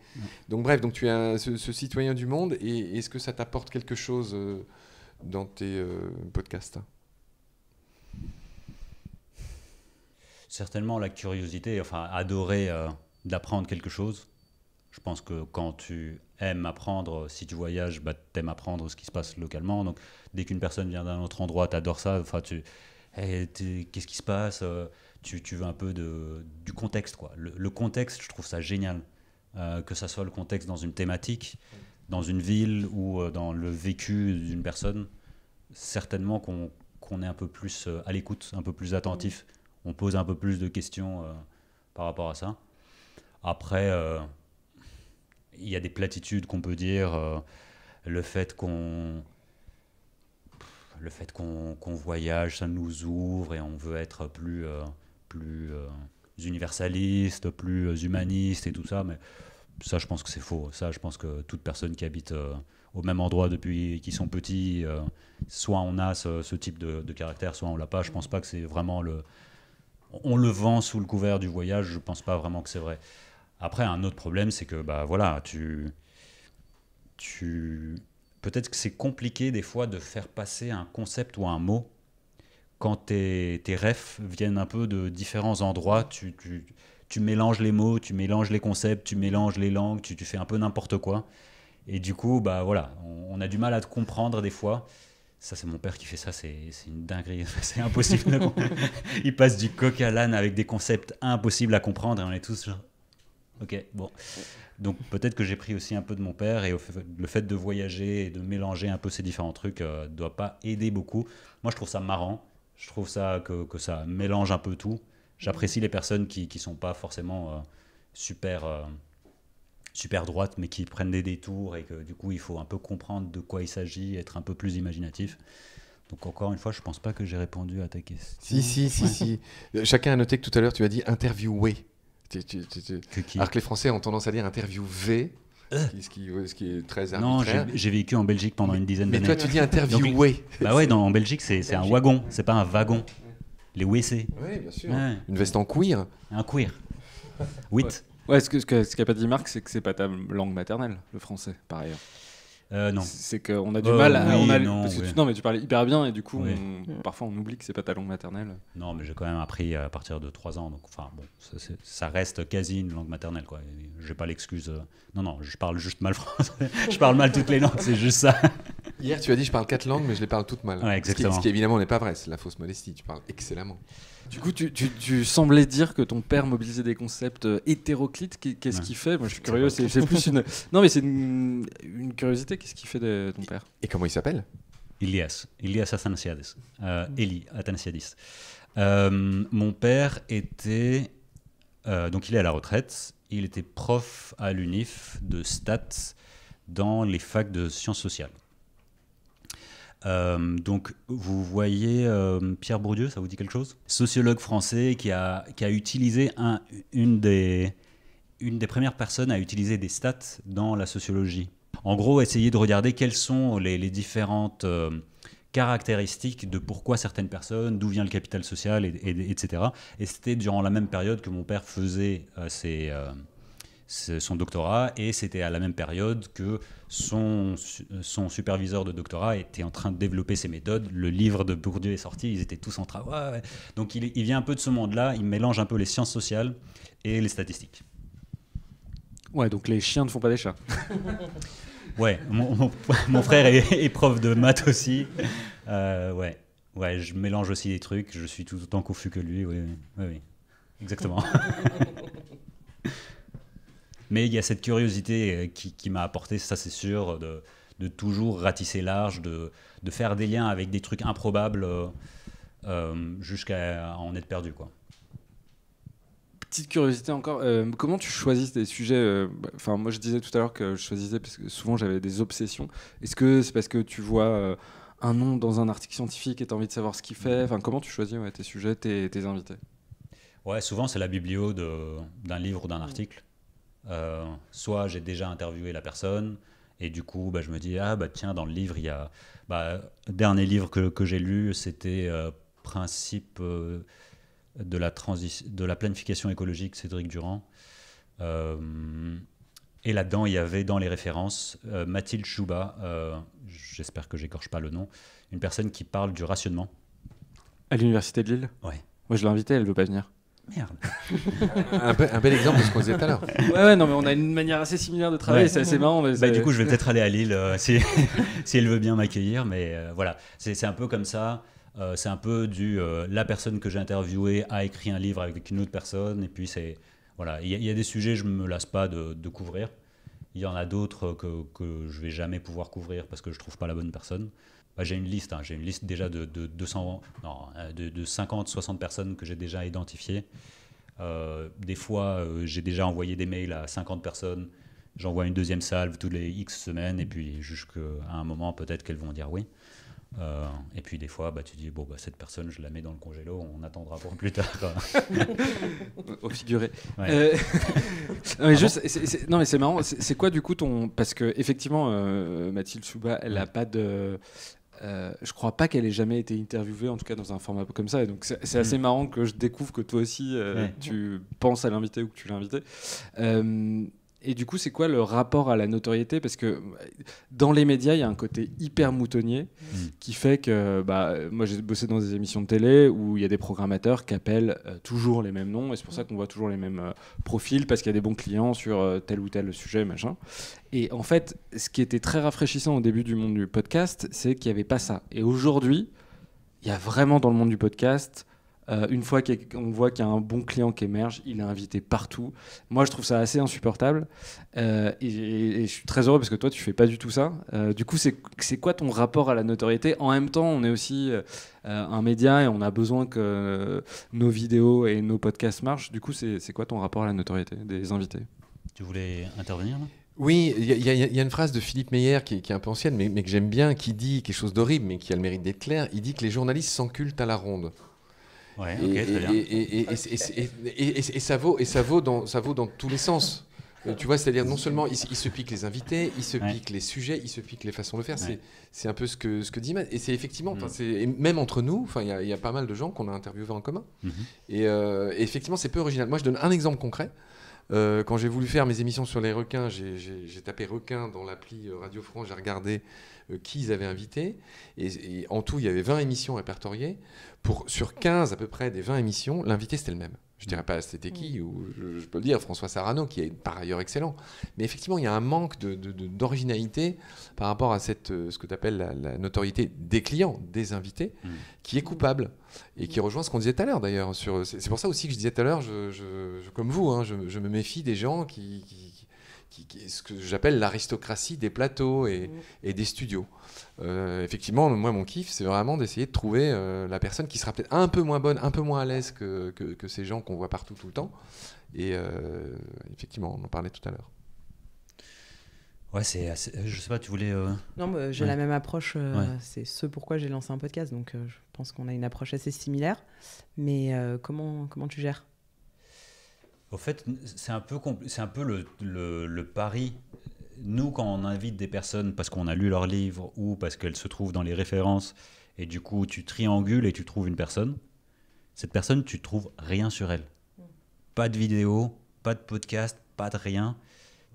Donc bref, donc tu es ce, citoyen du monde, et est-ce que ça t'apporte quelque chose euh, dans tes euh, podcasts Certainement la curiosité, enfin adorer d'apprendre quelque chose. Je pense que quand tu aimes apprendre, si tu voyages, bah, tu aimes apprendre ce qui se passe localement. Donc dès qu'une personne vient d'un autre endroit, tu adores ça. Enfin, tu... Qu'est-ce qui se passe tu, veux un peu de, du contexte. Quoi. Le, contexte, je trouve ça génial. Euh, que ça soit le contexte dans une thématique, dans une ville ou euh, dans le vécu d'une personne, certainement qu'on est un peu plus euh, à l'écoute, un peu plus attentif. On pose un peu plus de questions par rapport à ça. Après, il y a des platitudes qu'on peut dire. le fait qu'on le fait qu'on voyage, ça nous ouvre et on veut être plus, plus euh, universaliste, plus euh, humaniste et tout ça, mais ça, je pense que c'est faux. Ça, je pense que toute personne qui habite euh, au même endroit depuis qu'ils sont petits, soit on a ce, type de, de, caractère, soit on l'a pas. Je pense pas que c'est vraiment le. On le vend sous le couvert du voyage. Je pense pas vraiment que c'est vrai. Après, un autre problème, c'est que bah voilà, tu, tu, peut-être que c'est compliqué des fois de faire passer un concept ou un mot quand tes, tes refs viennent un peu de différents endroits, tu, mélanges les mots, tu mélanges les concepts, tu mélanges les langues, tu, tu fais un peu n'importe quoi. Et du coup, bah voilà, on, a du mal à te comprendre des fois. Ça, c'est mon père qui fait ça, c'est une dinguerie, c'est impossible. Il passe du coq à l'âne avec des concepts impossibles à comprendre et on est tous genre. Ok, bon. Donc peut-être que j'ai pris aussi un peu de mon père et le fait de voyager et de mélanger un peu ces différents trucs ne euh, doit pas aider beaucoup. Moi, je trouve ça marrant. Je trouve ça que, que ça mélange un peu tout. J'apprécie mm. les personnes qui ne sont pas forcément euh, super, euh, super droites, mais qui prennent des détours et que du coup, il faut un peu comprendre de quoi il s'agit, être un peu plus imaginatif. Donc encore une fois, je pense pas que j'ai répondu à ta question. Si, si, si, si. Chacun a noté que tout à l'heure, tu as dit Alors que les Français ont tendance à dire interviewer euh. ce qui, est très Non, j'ai vécu en Belgique pendant une dizaine d'années. Mais toi, tu dis interviewé. bah ouais, en Belgique, c'est un wagon, c'est pas un wagon. Les WC. Oui, bien sûr. Une veste en cuir. Un cuir. Oui. Ouais, ce qu'a ce pas dit Marc, c'est que c'est pas ta langue maternelle, le français, par ailleurs. Euh, non. C'est qu'on a du mal non, mais tu parlais hyper bien et du coup, mm. parfois on oublie que c'est pas ta langue maternelle. Non, mais j'ai quand même appris à partir de 3 ans. Donc, enfin, ça, reste quasi une langue maternelle, quoi. J'ai pas l'excuse. Euh, non, non, je parle juste mal français. je parle mal toutes les langues, c'est juste ça. Hier, tu as dit je parle quatre langues, mais je les parle toutes mal. Ouais, exactement. Ce qui, ce qui évidemment n'est pas vrai, c'est la fausse modestie. Tu parles excellemment. Du coup, tu, semblais dire que ton père mobilisait des concepts euh, hétéroclites. Qu'est-ce qu'il fait Moi, je suis curieux. C'est plus une. Non, mais c'est une, curiosité. Qu'est-ce qu'il fait de ton père Et comment il s'appelle Ilias. Ilias Athanasiadis. Euh, Eli Athanasiadis. Euh, mon père était. Euh, donc, il est à la retraite. Il était prof à l'UNIF de stats dans les facs de sciences sociales. Euh, donc, vous voyez euh, Pierre Bourdieu, ça vous dit quelque chose Sociologue français qui a, utilisé un, une, des, une des premières personnes à utiliser des stats dans la sociologie. En gros, essayer de regarder quelles sont les, différentes euh, caractéristiques de pourquoi certaines personnes, d'où vient le capital social, etc. Et c'était durant la même période que mon père faisait ses son doctorat et c'était à la même période que son, son superviseur de doctorat était en train de développer ses méthodes. Le livre de Bourdieu est sorti, ils étaient tous en train. Donc il, il, vient un peu de ce monde-là, il mélange un peu les sciences sociales et les statistiques. Ouais, donc les chiens ne font pas des chats. ouais, mon, mon, frère est, prof de maths aussi. Euh, ouais, ouais, je mélange aussi des trucs, je suis tout autant confus que lui. oui, oui, oui. exactement. Mais il y a cette curiosité euh, qui, m'a apporté, ça c'est sûr, de, toujours ratisser large, de, faire des liens avec des trucs improbables euh, euh, jusqu'à en être perdu. quoi petite curiosité encore, comment tu choisis tes sujets bah, Enfin, moi je disais tout à l'heure que je choisissais parce que souvent j'avais des obsessions. Est-ce que c'est parce que tu vois un nom dans un article scientifique et tu as envie de savoir ce qu'il fait Enfin, comment tu choisis tes sujets, tes, invités Ouais, souvent c'est la biblio d'un livre ou d'un mmh. article. Euh, soit j'ai déjà interviewé la personne, et du coup, bah, je me dis, ah bah tiens, dans le livre, il y a. Bah, dernier livre que, j'ai lu, c'était euh, Principe euh, de, la de la planification écologique, Cédric Durand. et là-dedans, il y avait dans les références Mathilde Chouba, j'espère que j'écorche pas le nom, une personne qui parle du rationnement. À l'université de Lille Oui. Moi, je l'ai invitée, elle veut pas venir. Merde. un, bel exemple de ce qu'on tout à l'heure. Ouais, non, mais on a une manière assez similaire de travailler, c'est assez marrant. Bah, du coup, je vais peut-être aller à Lille s'il euh, si, veut bien m'accueillir, mais euh, voilà, c'est un peu comme ça. Euh, c'est un peu du la personne que j'ai interviewée a écrit un livre avec une autre personne, et puis c'est voilà. Il y, a des sujets je ne me lasse pas de, de couvrir. Il y en a d'autres que, que je vais jamais pouvoir couvrir parce que je trouve pas la bonne personne. Bah, j'ai une liste, hein. j'ai une liste déjà de, 200, non, euh, de, 50, 60 personnes que j'ai déjà identifiées. Euh, des fois, euh, j'ai déjà envoyé des mails à 50 personnes, j'envoie une deuxième salve tous les X semaines, et puis jusqu'à un moment, peut-être qu'elles vont dire oui. et puis des fois, bah, tu dis, bon, bah, cette personne, je la mets dans le congélo, on attendra pour plus tard. Au figuré. non, mais c'est marrant, c'est quoi du coup ton. Parce que effectivement, Mathilde Souba, elle n'a pas de. Euh, je crois pas qu'elle ait jamais été interviewée, en tout cas dans un format comme ça. Et donc c'est mm. assez marrant que je découvre que toi aussi euh, tu penses à l'inviter ou que tu l'as invité. Euh, et du coup, c'est quoi le rapport à la notoriété Parce que dans les médias, il y a un côté hyper moutonnier mm. qui fait que bah, moi, j'ai bossé dans des émissions de télé où il y a des programmateurs qui appellent euh, toujours les mêmes noms. Et c'est pour ça qu'on voit toujours les mêmes euh, profils parce qu'il y a des bons clients sur euh, tel ou tel sujet, machin. Et en fait, ce qui était très rafraîchissant au début du monde du podcast, c'est qu'il n'y avait pas ça. Et aujourd'hui, il y a vraiment dans le monde du podcast euh, une fois qu'on voit qu'il y a un bon client qui émerge, il est invité partout. Moi, je trouve ça assez insupportable. Euh, et, je suis très heureux parce que toi, tu fais pas du tout ça. Euh, du coup, c'est quoi ton rapport à la notoriété En même temps, on est aussi un média et on a besoin que nos vidéos et nos podcasts marchent. Du coup, c'est quoi ton rapport à la notoriété des invités Tu voulais intervenir oui, il y, a une phrase de Philippe Meyer qui, est un peu ancienne, mais, mais que j'aime bien, qui dit quelque chose d'horrible, mais qui a le mérite d'être clair. Il dit que les journalistes s'enculent à la ronde. Et ça vaut et ça vaut dans ça vaut dans tous les sens. Euh, tu vois, c'est-à-dire non seulement il, se pique les invités, il se piquent les sujets, il se pique les façons de faire. C'est un peu ce que, ce que dit Matt. Et c'est effectivement, mm. même entre nous, il y, a pas mal de gens qu'on a interviewés en commun. Mm-hmm. Euh, et, effectivement, c'est peu original. Moi, je donne un exemple concret. Euh, quand j'ai voulu faire mes émissions sur les requins, j'ai tapé requin dans l'appli Radio France, j'ai regardé euh, qui ils avaient invité Et, en tout, il y avait 20 émissions répertoriées. Pour, sur 15 à peu près des 20 émissions, l'invité, c'était le même. Je ne dirais pas c'était qui, mm. ou je, peux le dire, François Sarano, qui est par ailleurs excellent. Mais effectivement, il y a un manque d'originalité de, de, par rapport à cette, euh, ce que tu appelles la, notoriété des clients, des invités, mm. qui est coupable et qui rejoint ce qu'on disait tout à l'heure d'ailleurs. C'est pour ça aussi que je disais tout à l'heure, comme vous, hein, je, me méfie des gens qui est ce que j'appelle l'aristocratie des plateaux et, mmh. des studios. Euh, effectivement, moi, mon kiff, c'est vraiment d'essayer de trouver euh, la personne qui sera peut-être un peu moins bonne, un peu moins à l'aise que, ces gens qu'on voit partout tout le temps. Et euh, effectivement, on en parlait tout à l'heure. Ouais, c'est. Je sais pas, tu voulais. Non, j'ai la même approche. C'est ce pourquoi j'ai lancé un podcast. Donc, je pense qu'on a une approche assez similaire. Mais comment, comment tu gères au fait, c'est un peu, c'est un peu le, pari nous, quand on invite des personnes parce qu'on a lu leur livre ou parce qu'elles se trouvent dans les références, et du coup, tu triangules et tu trouves une personne, cette personne, tu trouves rien sur elle. Mm. Pas de vidéo, pas de podcast, pas de rien.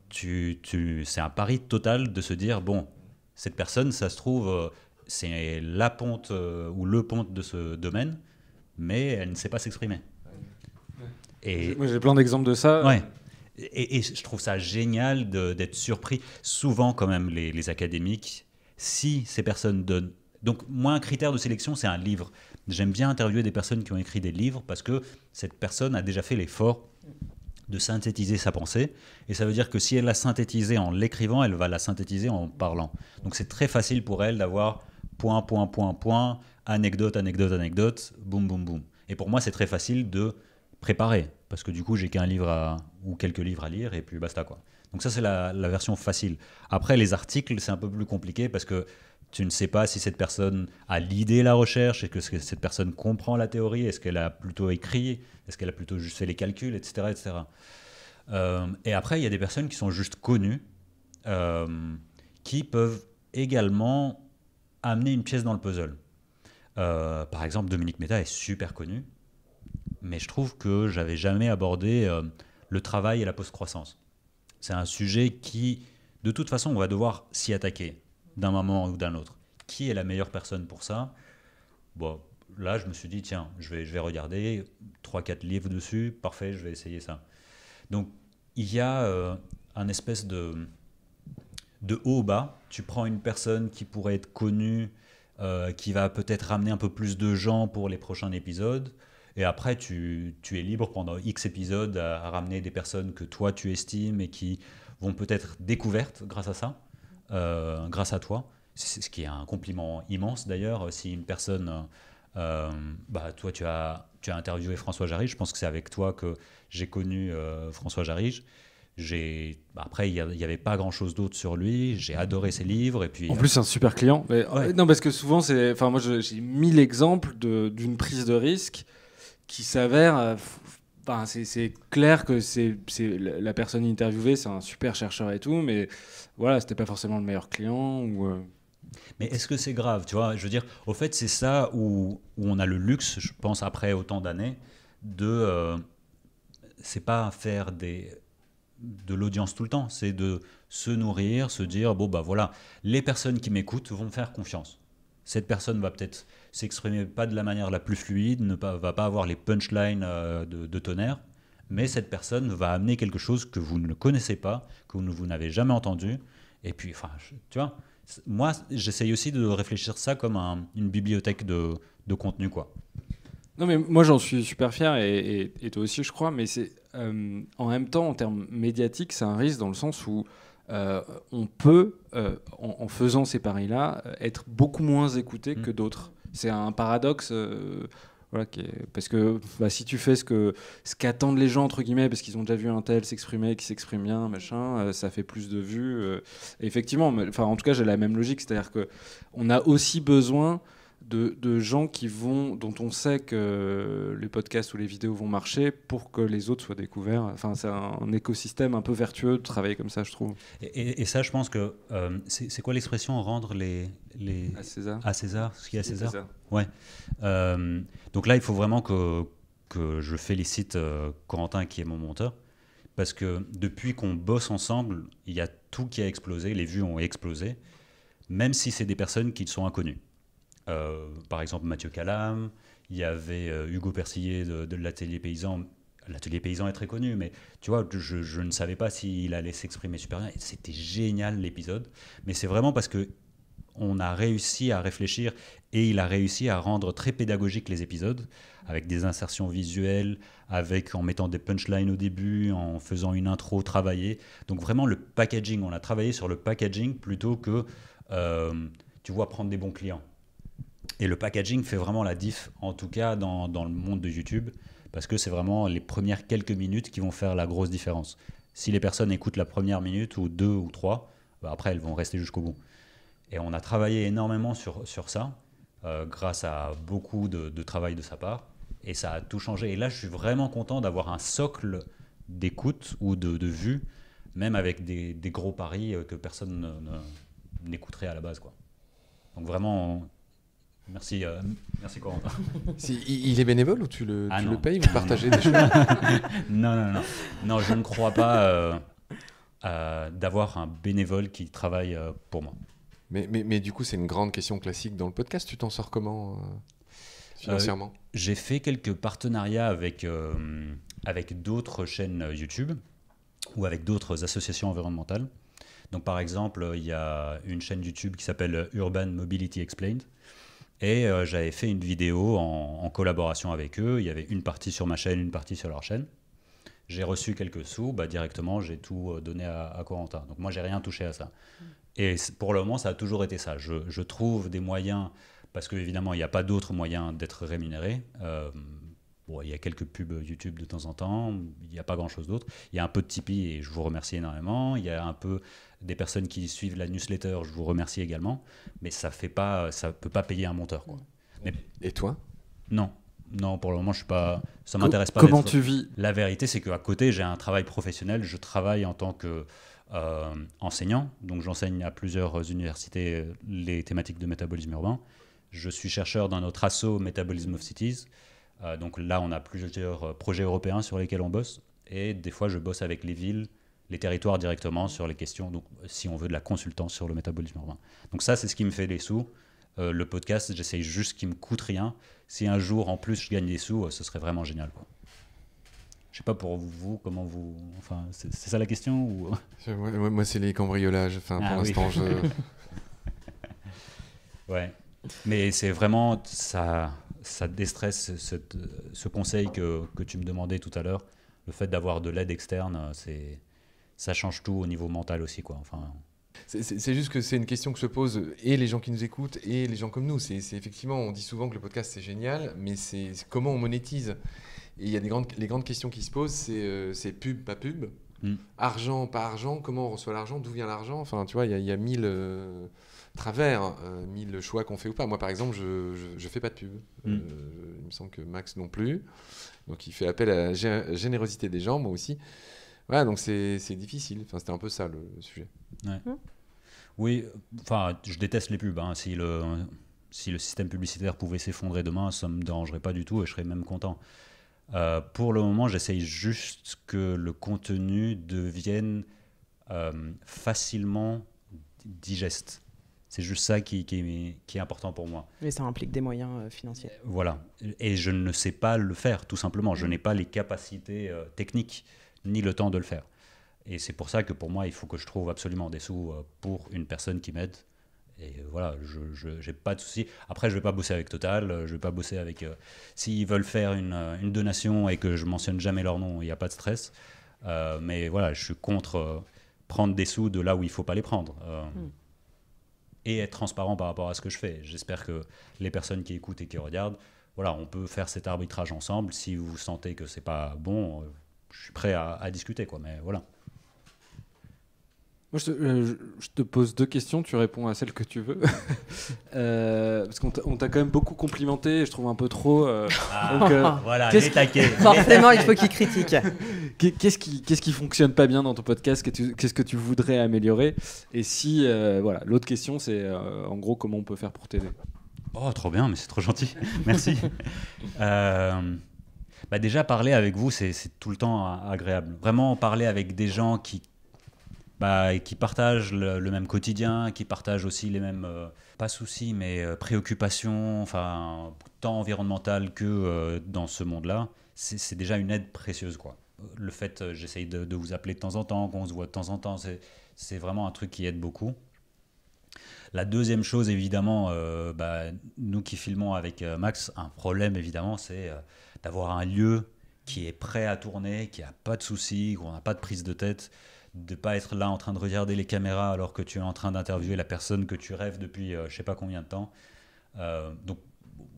Tu, tu, c'est un pari total de se dire bon, cette personne, ça se trouve, euh, c'est la ponte euh, ou le ponte de ce domaine, mais elle ne sait pas s'exprimer moi J'ai plein d'exemples de ça. Et, je trouve ça génial d'être surpris. Souvent, quand même, les, les, académiques, si ces personnes donnent. Donc, moi, un critère de sélection, c'est un livre. J'aime bien interviewer des personnes qui ont écrit des livres parce que cette personne a déjà fait l'effort de synthétiser sa pensée. Et ça veut dire que si elle l'a synthétisé en l'écrivant, elle va la synthétiser en parlant. Donc, c'est très facile pour elle d'avoir point, point, point, point, anecdote, anecdote, anecdote, boum, boum, boum. Et pour moi, c'est très facile de préparé, parce que du coup, j'ai qu'un livre ou quelques livres à lire, et puis basta, quoi. Donc ça, c'est la, version facile. Après, les articles, c'est un peu plus compliqué, parce que tu ne sais pas si cette personne a l'idée, la recherche, et que, que cette personne comprend la théorie, est-ce qu'elle a plutôt écrit, est-ce qu'elle a plutôt juste fait les calculs, etc. etc. Euh, et après, il y a des personnes qui sont juste connues, euh, qui peuvent également amener une pièce dans le puzzle. Euh, par exemple, Dominique Méta est super connu mais je trouve que j'avais jamais abordé euh, le travail et la post-croissance. C'est un sujet qui, de toute façon, on va devoir s'y attaquer d'un moment ou d'un autre. Qui est la meilleure personne pour ça bon, Là, je me suis dit, tiens, je vais, je vais regarder 3-4 livres dessus, parfait, je vais essayer ça. Donc, il y a euh, un espèce de, de haut bas. Tu prends une personne qui pourrait être connue, euh, qui va peut-être ramener un peu plus de gens pour les prochains épisodes. Et après, tu, es libre pendant X épisodes à, ramener des personnes que toi tu estimes et qui vont peut-être découvertes grâce à ça, euh, grâce à toi. Ce qui est un compliment immense d'ailleurs, si une personne... Euh, bah, toi, tu as, interviewé François Jarige. Je pense que c'est avec toi que j'ai connu euh, François Jarige. Bah, après, il n'y avait pas grand chose d'autre sur lui. J'ai adoré ses livres. Et puis, en plus, c'est un super client. Non, parce que souvent, moi, j'ai mille exemples d'une prise de risque qui s'avère. Euh, enfin, c'est clair que c'est la personne interviewée, c'est un super chercheur et tout, mais voilà, c'était pas forcément le meilleur client ou. Euh. Mais est-ce que c'est grave, tu vois Je veux dire, au fait, c'est ça où, où, on a le luxe, je pense, après autant d'années, de Ce euh, c'est pas faire des de l'audience tout le temps, c'est de se nourrir, se dire bon bah voilà, les personnes qui m'écoutent vont me faire confiance. Cette personne va peut-être s'exprimer pas de la manière la plus fluide, ne va pas avoir les punchlines euh, de, tonnerre, mais cette personne va amener quelque chose que vous ne connaissez pas, que vous n'avez jamais entendu. Et puis, tu vois, moi, j'essaye aussi de réfléchir ça comme une bibliothèque de, contenu, quoi. Non, mais moi, j'en suis super fier, et, toi aussi, je crois, mais c'est euh, en même temps, en termes médiatiques, c'est un risque dans le sens où euh, on peut, en, faisant ces paris-là, être beaucoup moins écouté mmh. que d'autres. C'est un paradoxe. Euh, parce que bah, si tu fais ce que ce qu'attendent les gens entre guillemets, parce qu'ils ont déjà vu un tel s'exprimer, qui s'exprime bien, machin, euh, ça fait plus de vues. Euh, effectivement, enfin en tout cas j'ai la même logique, c'est-à-dire que on a aussi besoin de, gens qui vont, dont on sait que les podcasts ou les vidéos vont marcher pour que les autres soient découverts. Enfin, c'est un, écosystème un peu vertueux de travailler comme ça, je trouve. Et, ça, je pense que euh, c'est quoi l'expression rendre les, les à César à César ce qui est à César. Ouais. Euh, donc là, il faut vraiment que que je félicite euh, Corentin qui est mon monteur parce que depuis qu'on bosse ensemble, il y a tout qui a explosé, les vues ont explosé, même si c'est des personnes qui sont inconnues. Euh, par exemple Mathieu Calam, il y avait euh, Hugo Persillier de, l'Atelier Paysan, l'atelier paysan est très connu, mais tu vois, je, ne savais pas s'il allait s'exprimer super bien. C'était génial l'épisode, mais c'est vraiment parce que on a réussi à réfléchir et il a réussi à rendre très pédagogique les épisodes avec des insertions visuelles, avec en mettant des punchlines au début, en faisant une intro travaillée. Donc vraiment le packaging, on a travaillé sur le packaging plutôt que euh, tu vois prendre des bons clients. Et le packaging fait vraiment la diff, en tout cas dans, dans le monde de YouTube, parce que c'est vraiment les premières quelques minutes qui vont faire la grosse différence. Si les personnes écoutent la première minute ou deux ou trois, bah, après elles vont rester jusqu'au bout. Et on a travaillé énormément sur, sur ça, euh, grâce à beaucoup de, travail de sa part, et ça a tout changé. Et là, je suis vraiment content d'avoir un socle d'écoute ou de, de vue, même avec des, des, gros paris euh, que personne n'écouterait à la base. Quoi. Donc vraiment, Merci, euh, merci Corentin. il est bénévole ou tu le, ah, payes Vous partagez non. des choses Non, non, non. je ne crois pas euh, euh, d'avoir un bénévole qui travaille pour moi. Mais, mais, mais du coup, c'est une grande question classique dans le podcast. Tu t'en sors comment financièrement J'ai fait quelques partenariats avec, avec d'autres chaînes YouTube ou avec d'autres associations environnementales. Donc, par exemple, il y a une chaîne YouTube qui s'appelle Urban Mobility Explained et euh, j'avais fait une vidéo en, collaboration avec eux. Il y avait une partie sur ma chaîne, une partie sur leur chaîne. J'ai reçu quelques sous, bah, directement, j'ai tout euh, donné à, Corentin. Donc moi, j'ai rien touché à ça. Mm. Et pour le moment, ça a toujours été ça. Je, trouve des moyens, parce qu'évidemment, il n'y a pas d'autres moyens d'être rémunéré. Euh, bon, il y a quelques pubs YouTube de temps en temps, il n'y a pas grand-chose d'autre. Il y a un peu de Tipeee, et je vous remercie énormément. Il y a un peu des personnes qui suivent la newsletter, je vous remercie également. Mais ça fait pas, ça peut pas payer un monteur. Mais, Et toi Non. Non, pour le moment, je suis pas. Ça m'intéresse pas. Comment tu vis La vérité, c'est qu'à côté, j'ai un travail professionnel. Je travaille en tant que euh, enseignant, donc j'enseigne à plusieurs universités les thématiques de métabolisme urbain. Je suis chercheur dans notre asso Metabolism of Cities. Euh, donc là, on a plusieurs euh, projets européens sur lesquels on bosse. Et des fois, je bosse avec les villes les territoires directement sur les questions, donc, si on veut, de la consultance sur le métabolisme urbain. Donc ça, c'est ce qui me fait des sous. Euh, le podcast, j'essaye juste qu'il me coûte rien. Si un jour, en plus, je gagne des sous, euh, ce serait vraiment génial. Quoi. Je sais pas pour vous, comment vous... Enfin, c'est ça la question ou... Moi, c'est les cambriolages. Enfin, pour ah l'instant, je... ouais. Mais c'est vraiment... Ça, ça déstresse ce conseil que, que tu me demandais tout à l'heure. Le fait d'avoir de l'aide externe, euh, c'est ça change tout au niveau mental aussi, quoi. Enfin. C'est juste que c'est une question que se posent et les gens qui nous écoutent et les gens comme nous. C'est effectivement, on dit souvent que le podcast c'est génial, mais c'est comment on monétise. Et il y a des grandes, les grandes questions qui se posent, c'est euh, pub, pas pub, mm. argent, pas argent, comment on reçoit l'argent, d'où vient l'argent. Enfin, tu vois, il y, a mille euh, travers, euh, mille choix qu'on fait ou pas. Moi, par exemple, je, je, fais pas de pub. Mm. il me semble que Max non plus. Donc, il fait appel à la générosité des gens, moi aussi. Ouais, donc c'est difficile. Enfin, C'était un peu ça le sujet. Mmh. Oui, enfin, je déteste les pubs. Hein. Si, le, si le système publicitaire pouvait s'effondrer demain, ça ne me dérangerait pas du tout et je serais même content. Euh, pour le moment, j'essaye juste que le contenu devienne euh, facilement digeste. C'est juste ça qui, qui, est important pour moi. Mais ça implique des moyens euh, financiers. Voilà. Et je ne sais pas le faire, tout simplement. Je mmh. n'ai pas les capacités techniques ni le temps de le faire. Et c'est pour ça que pour moi, il faut que je trouve absolument des sous euh, pour une personne qui m'aide. Et euh, voilà, je n'ai pas de souci. Après, je ne vais pas bosser avec Total, euh, je vais pas bosser avec... S'ils veulent faire une, donation et que je mentionne jamais leur nom, il n'y a pas de stress. mais voilà, je suis contre prendre des sous de là où il faut pas les prendre. Hmm. Et être transparent par rapport à ce que je fais. J'espère que les personnes qui écoutent et qui regardent, voilà, on peut faire cet arbitrage ensemble. Si vous sentez que c'est pas bon, je suis prêt à, discuter, quoi. Mais voilà. Moi, je te, euh, pose deux questions, tu réponds à celle que tu veux. Euh, parce qu'on t'a quand même beaucoup complimenté, je trouve un peu trop. Euh, ah, donc, voilà, Forcément, il faut qu'il critique. Qu'est-ce qui, qu'est-ce qui fonctionne pas bien dans ton podcast Qu'est-ce que tu voudrais améliorer Et si, voilà, l'autre question, c'est en gros comment on peut faire pour t'aider. Oh, trop bien, mais c'est trop gentil. Merci bah Déjà, parler avec vous, c'est tout le temps agréable. Vraiment, parler avec des gens qui, bah, qui partagent le, même quotidien, qui partagent aussi les mêmes, euh, pas soucis, mais euh, préoccupations, enfin, tant environnementales que euh, dans ce monde-là, c'est déjà une aide précieuse. quoi. Le fait, j'essaye de, vous appeler de temps en temps, qu'on se voit de temps en temps, c'est vraiment un truc qui aide beaucoup. La deuxième chose, évidemment, bah, nous qui filmons avec Max, un problème, évidemment, c'est d'avoir un lieu qui est prêt à tourner, qui a pas de soucis, où on n'a pas de prise de tête, de pas être là en train de regarder les caméras alors que tu es en train d'interviewer la personne que tu rêves depuis euh, je ne sais pas combien de temps. Euh, donc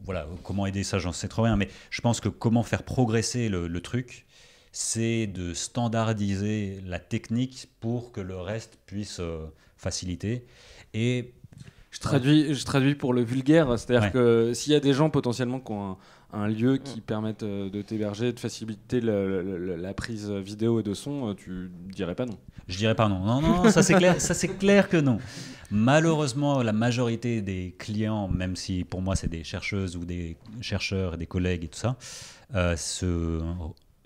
voilà, comment aider ça, j'en sais trop rien, mais je pense que comment faire progresser le, truc, c'est de standardiser la technique pour que le reste puisse euh, faciliter. Et je traduis, je traduis pour le vulgaire, c'est-à-dire que s'il y a des gens potentiellement qui ont un un lieu qui permette euh, de t'héberger, de faciliter la, prise vidéo et de son, euh, tu dirais pas non Je dirais pas non. Non, non, ça c'est clair, ça c'est clair que non. Malheureusement, la majorité des clients, même si pour moi c'est des chercheuses ou des chercheurs des collègues et tout ça, euh, se,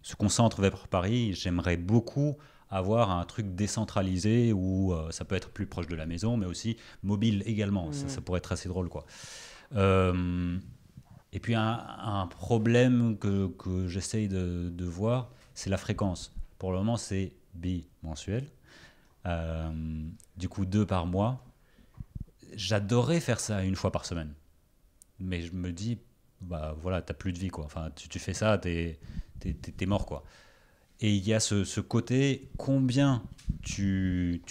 se concentrent vers Paris. J'aimerais beaucoup avoir un truc décentralisé où ça peut être plus proche de la maison, mais aussi mobile également. Ça, pourrait être assez drôle, quoi. Euh, et puis un, problème que, j'essaye de, voir, c'est la fréquence. Pour le moment, c'est bimensuel. Euh, du coup, deux par mois. J'adorais faire ça une fois par semaine. Mais je me dis, bah voilà, t'as plus de vie, quoi. Enfin, tu, tu fais ça, t'es es, mort, quoi. Et il y a ce, côté, combien tu,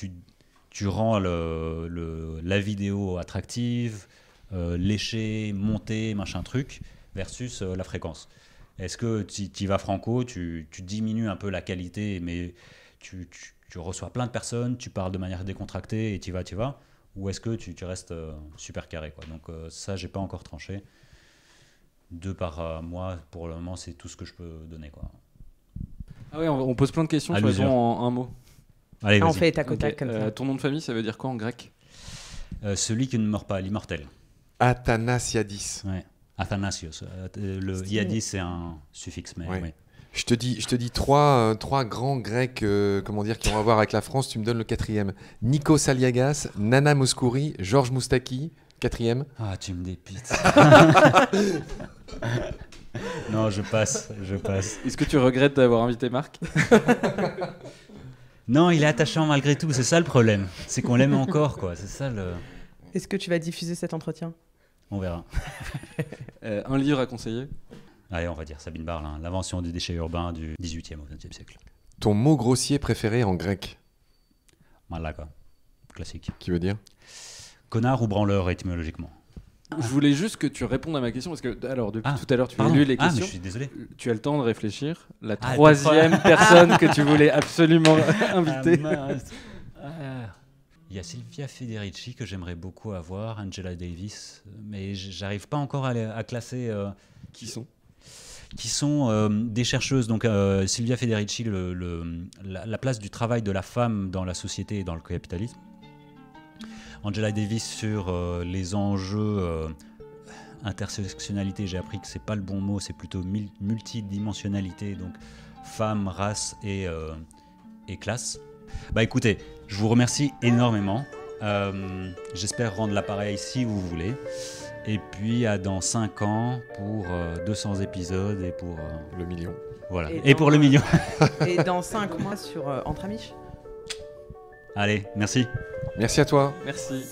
tu, rends la vidéo attractive, euh, lécher, monter, machin truc, versus euh, la fréquence. Est-ce que tu vas franco, tu, tu, diminues un peu la qualité, mais tu, tu, reçois plein de personnes, tu parles de manière décontractée et tu vas, tu vas Ou est-ce que tu, restes euh, super carré quoi Donc ça, j'ai pas encore tranché. Deux par mois, pour le moment, c'est tout ce que je peux donner. Quoi. Ah oui, on, pose plein de questions, faisons en un mot. Allez, ah, fait côté ton nom de famille, ça veut dire quoi en grec Celui qui ne meurt pas, l'immortel. Athanasiadis. Athanasios. Euh, le iadis, c'est un suffixe, mais. Je te dis, je te dis trois, euh, trois grands Grecs, euh, comment dire, qui ont à voir avec la France. Tu me donnes le quatrième. Nikos Aliagas, Nana Mouskouri, Georges Moustaki. Quatrième. Ah, tu me dépites. non, je passe, je passe. Est-ce que tu regrettes d'avoir invité Marc Non, il est attachant malgré tout. C'est ça le problème. C'est qu'on l'aime encore, quoi. C'est ça le. Est-ce que tu vas diffuser cet entretien on verra. Euh, un livre à conseiller Allez, on va dire Sabine Barlin, L'invention des déchets urbains du 18e au 20e siècle. Ton mot grossier préféré en grec malaga classique. Qui veut dire Connard ou branleur étymologiquement je voulais juste que tu répondes à ma question parce que alors depuis ah, tout à l'heure tu as lu les questions. Ah, mais je suis désolé. Tu as le temps de réfléchir. La ah, troisième personne que tu voulais absolument ah, inviter. Ah, il y a Sylvia Federici que j'aimerais beaucoup avoir, Angela Davis, mais j'arrive pas encore à, classer. Euh, qui sont qui sont euh, des chercheuses. Donc, euh, Silvia Sylvia Federici, la, place du travail de la femme dans la société et dans le capitalisme. Angela Davis sur les enjeux intersectionnalité. J'ai appris que c'est pas le bon mot, c'est plutôt multidimensionnalité. Donc, femme, race et, et classe. Bah écoutez, je vous remercie énormément. Euh, j'espère rendre l'appareil si vous voulez. Et puis à dans 5 ans pour 200 euh, épisodes et pour... Euh, le million. Voilà. Et, pour le million. et dans 5 mois sur Entre Allez, merci. Merci à toi. Merci.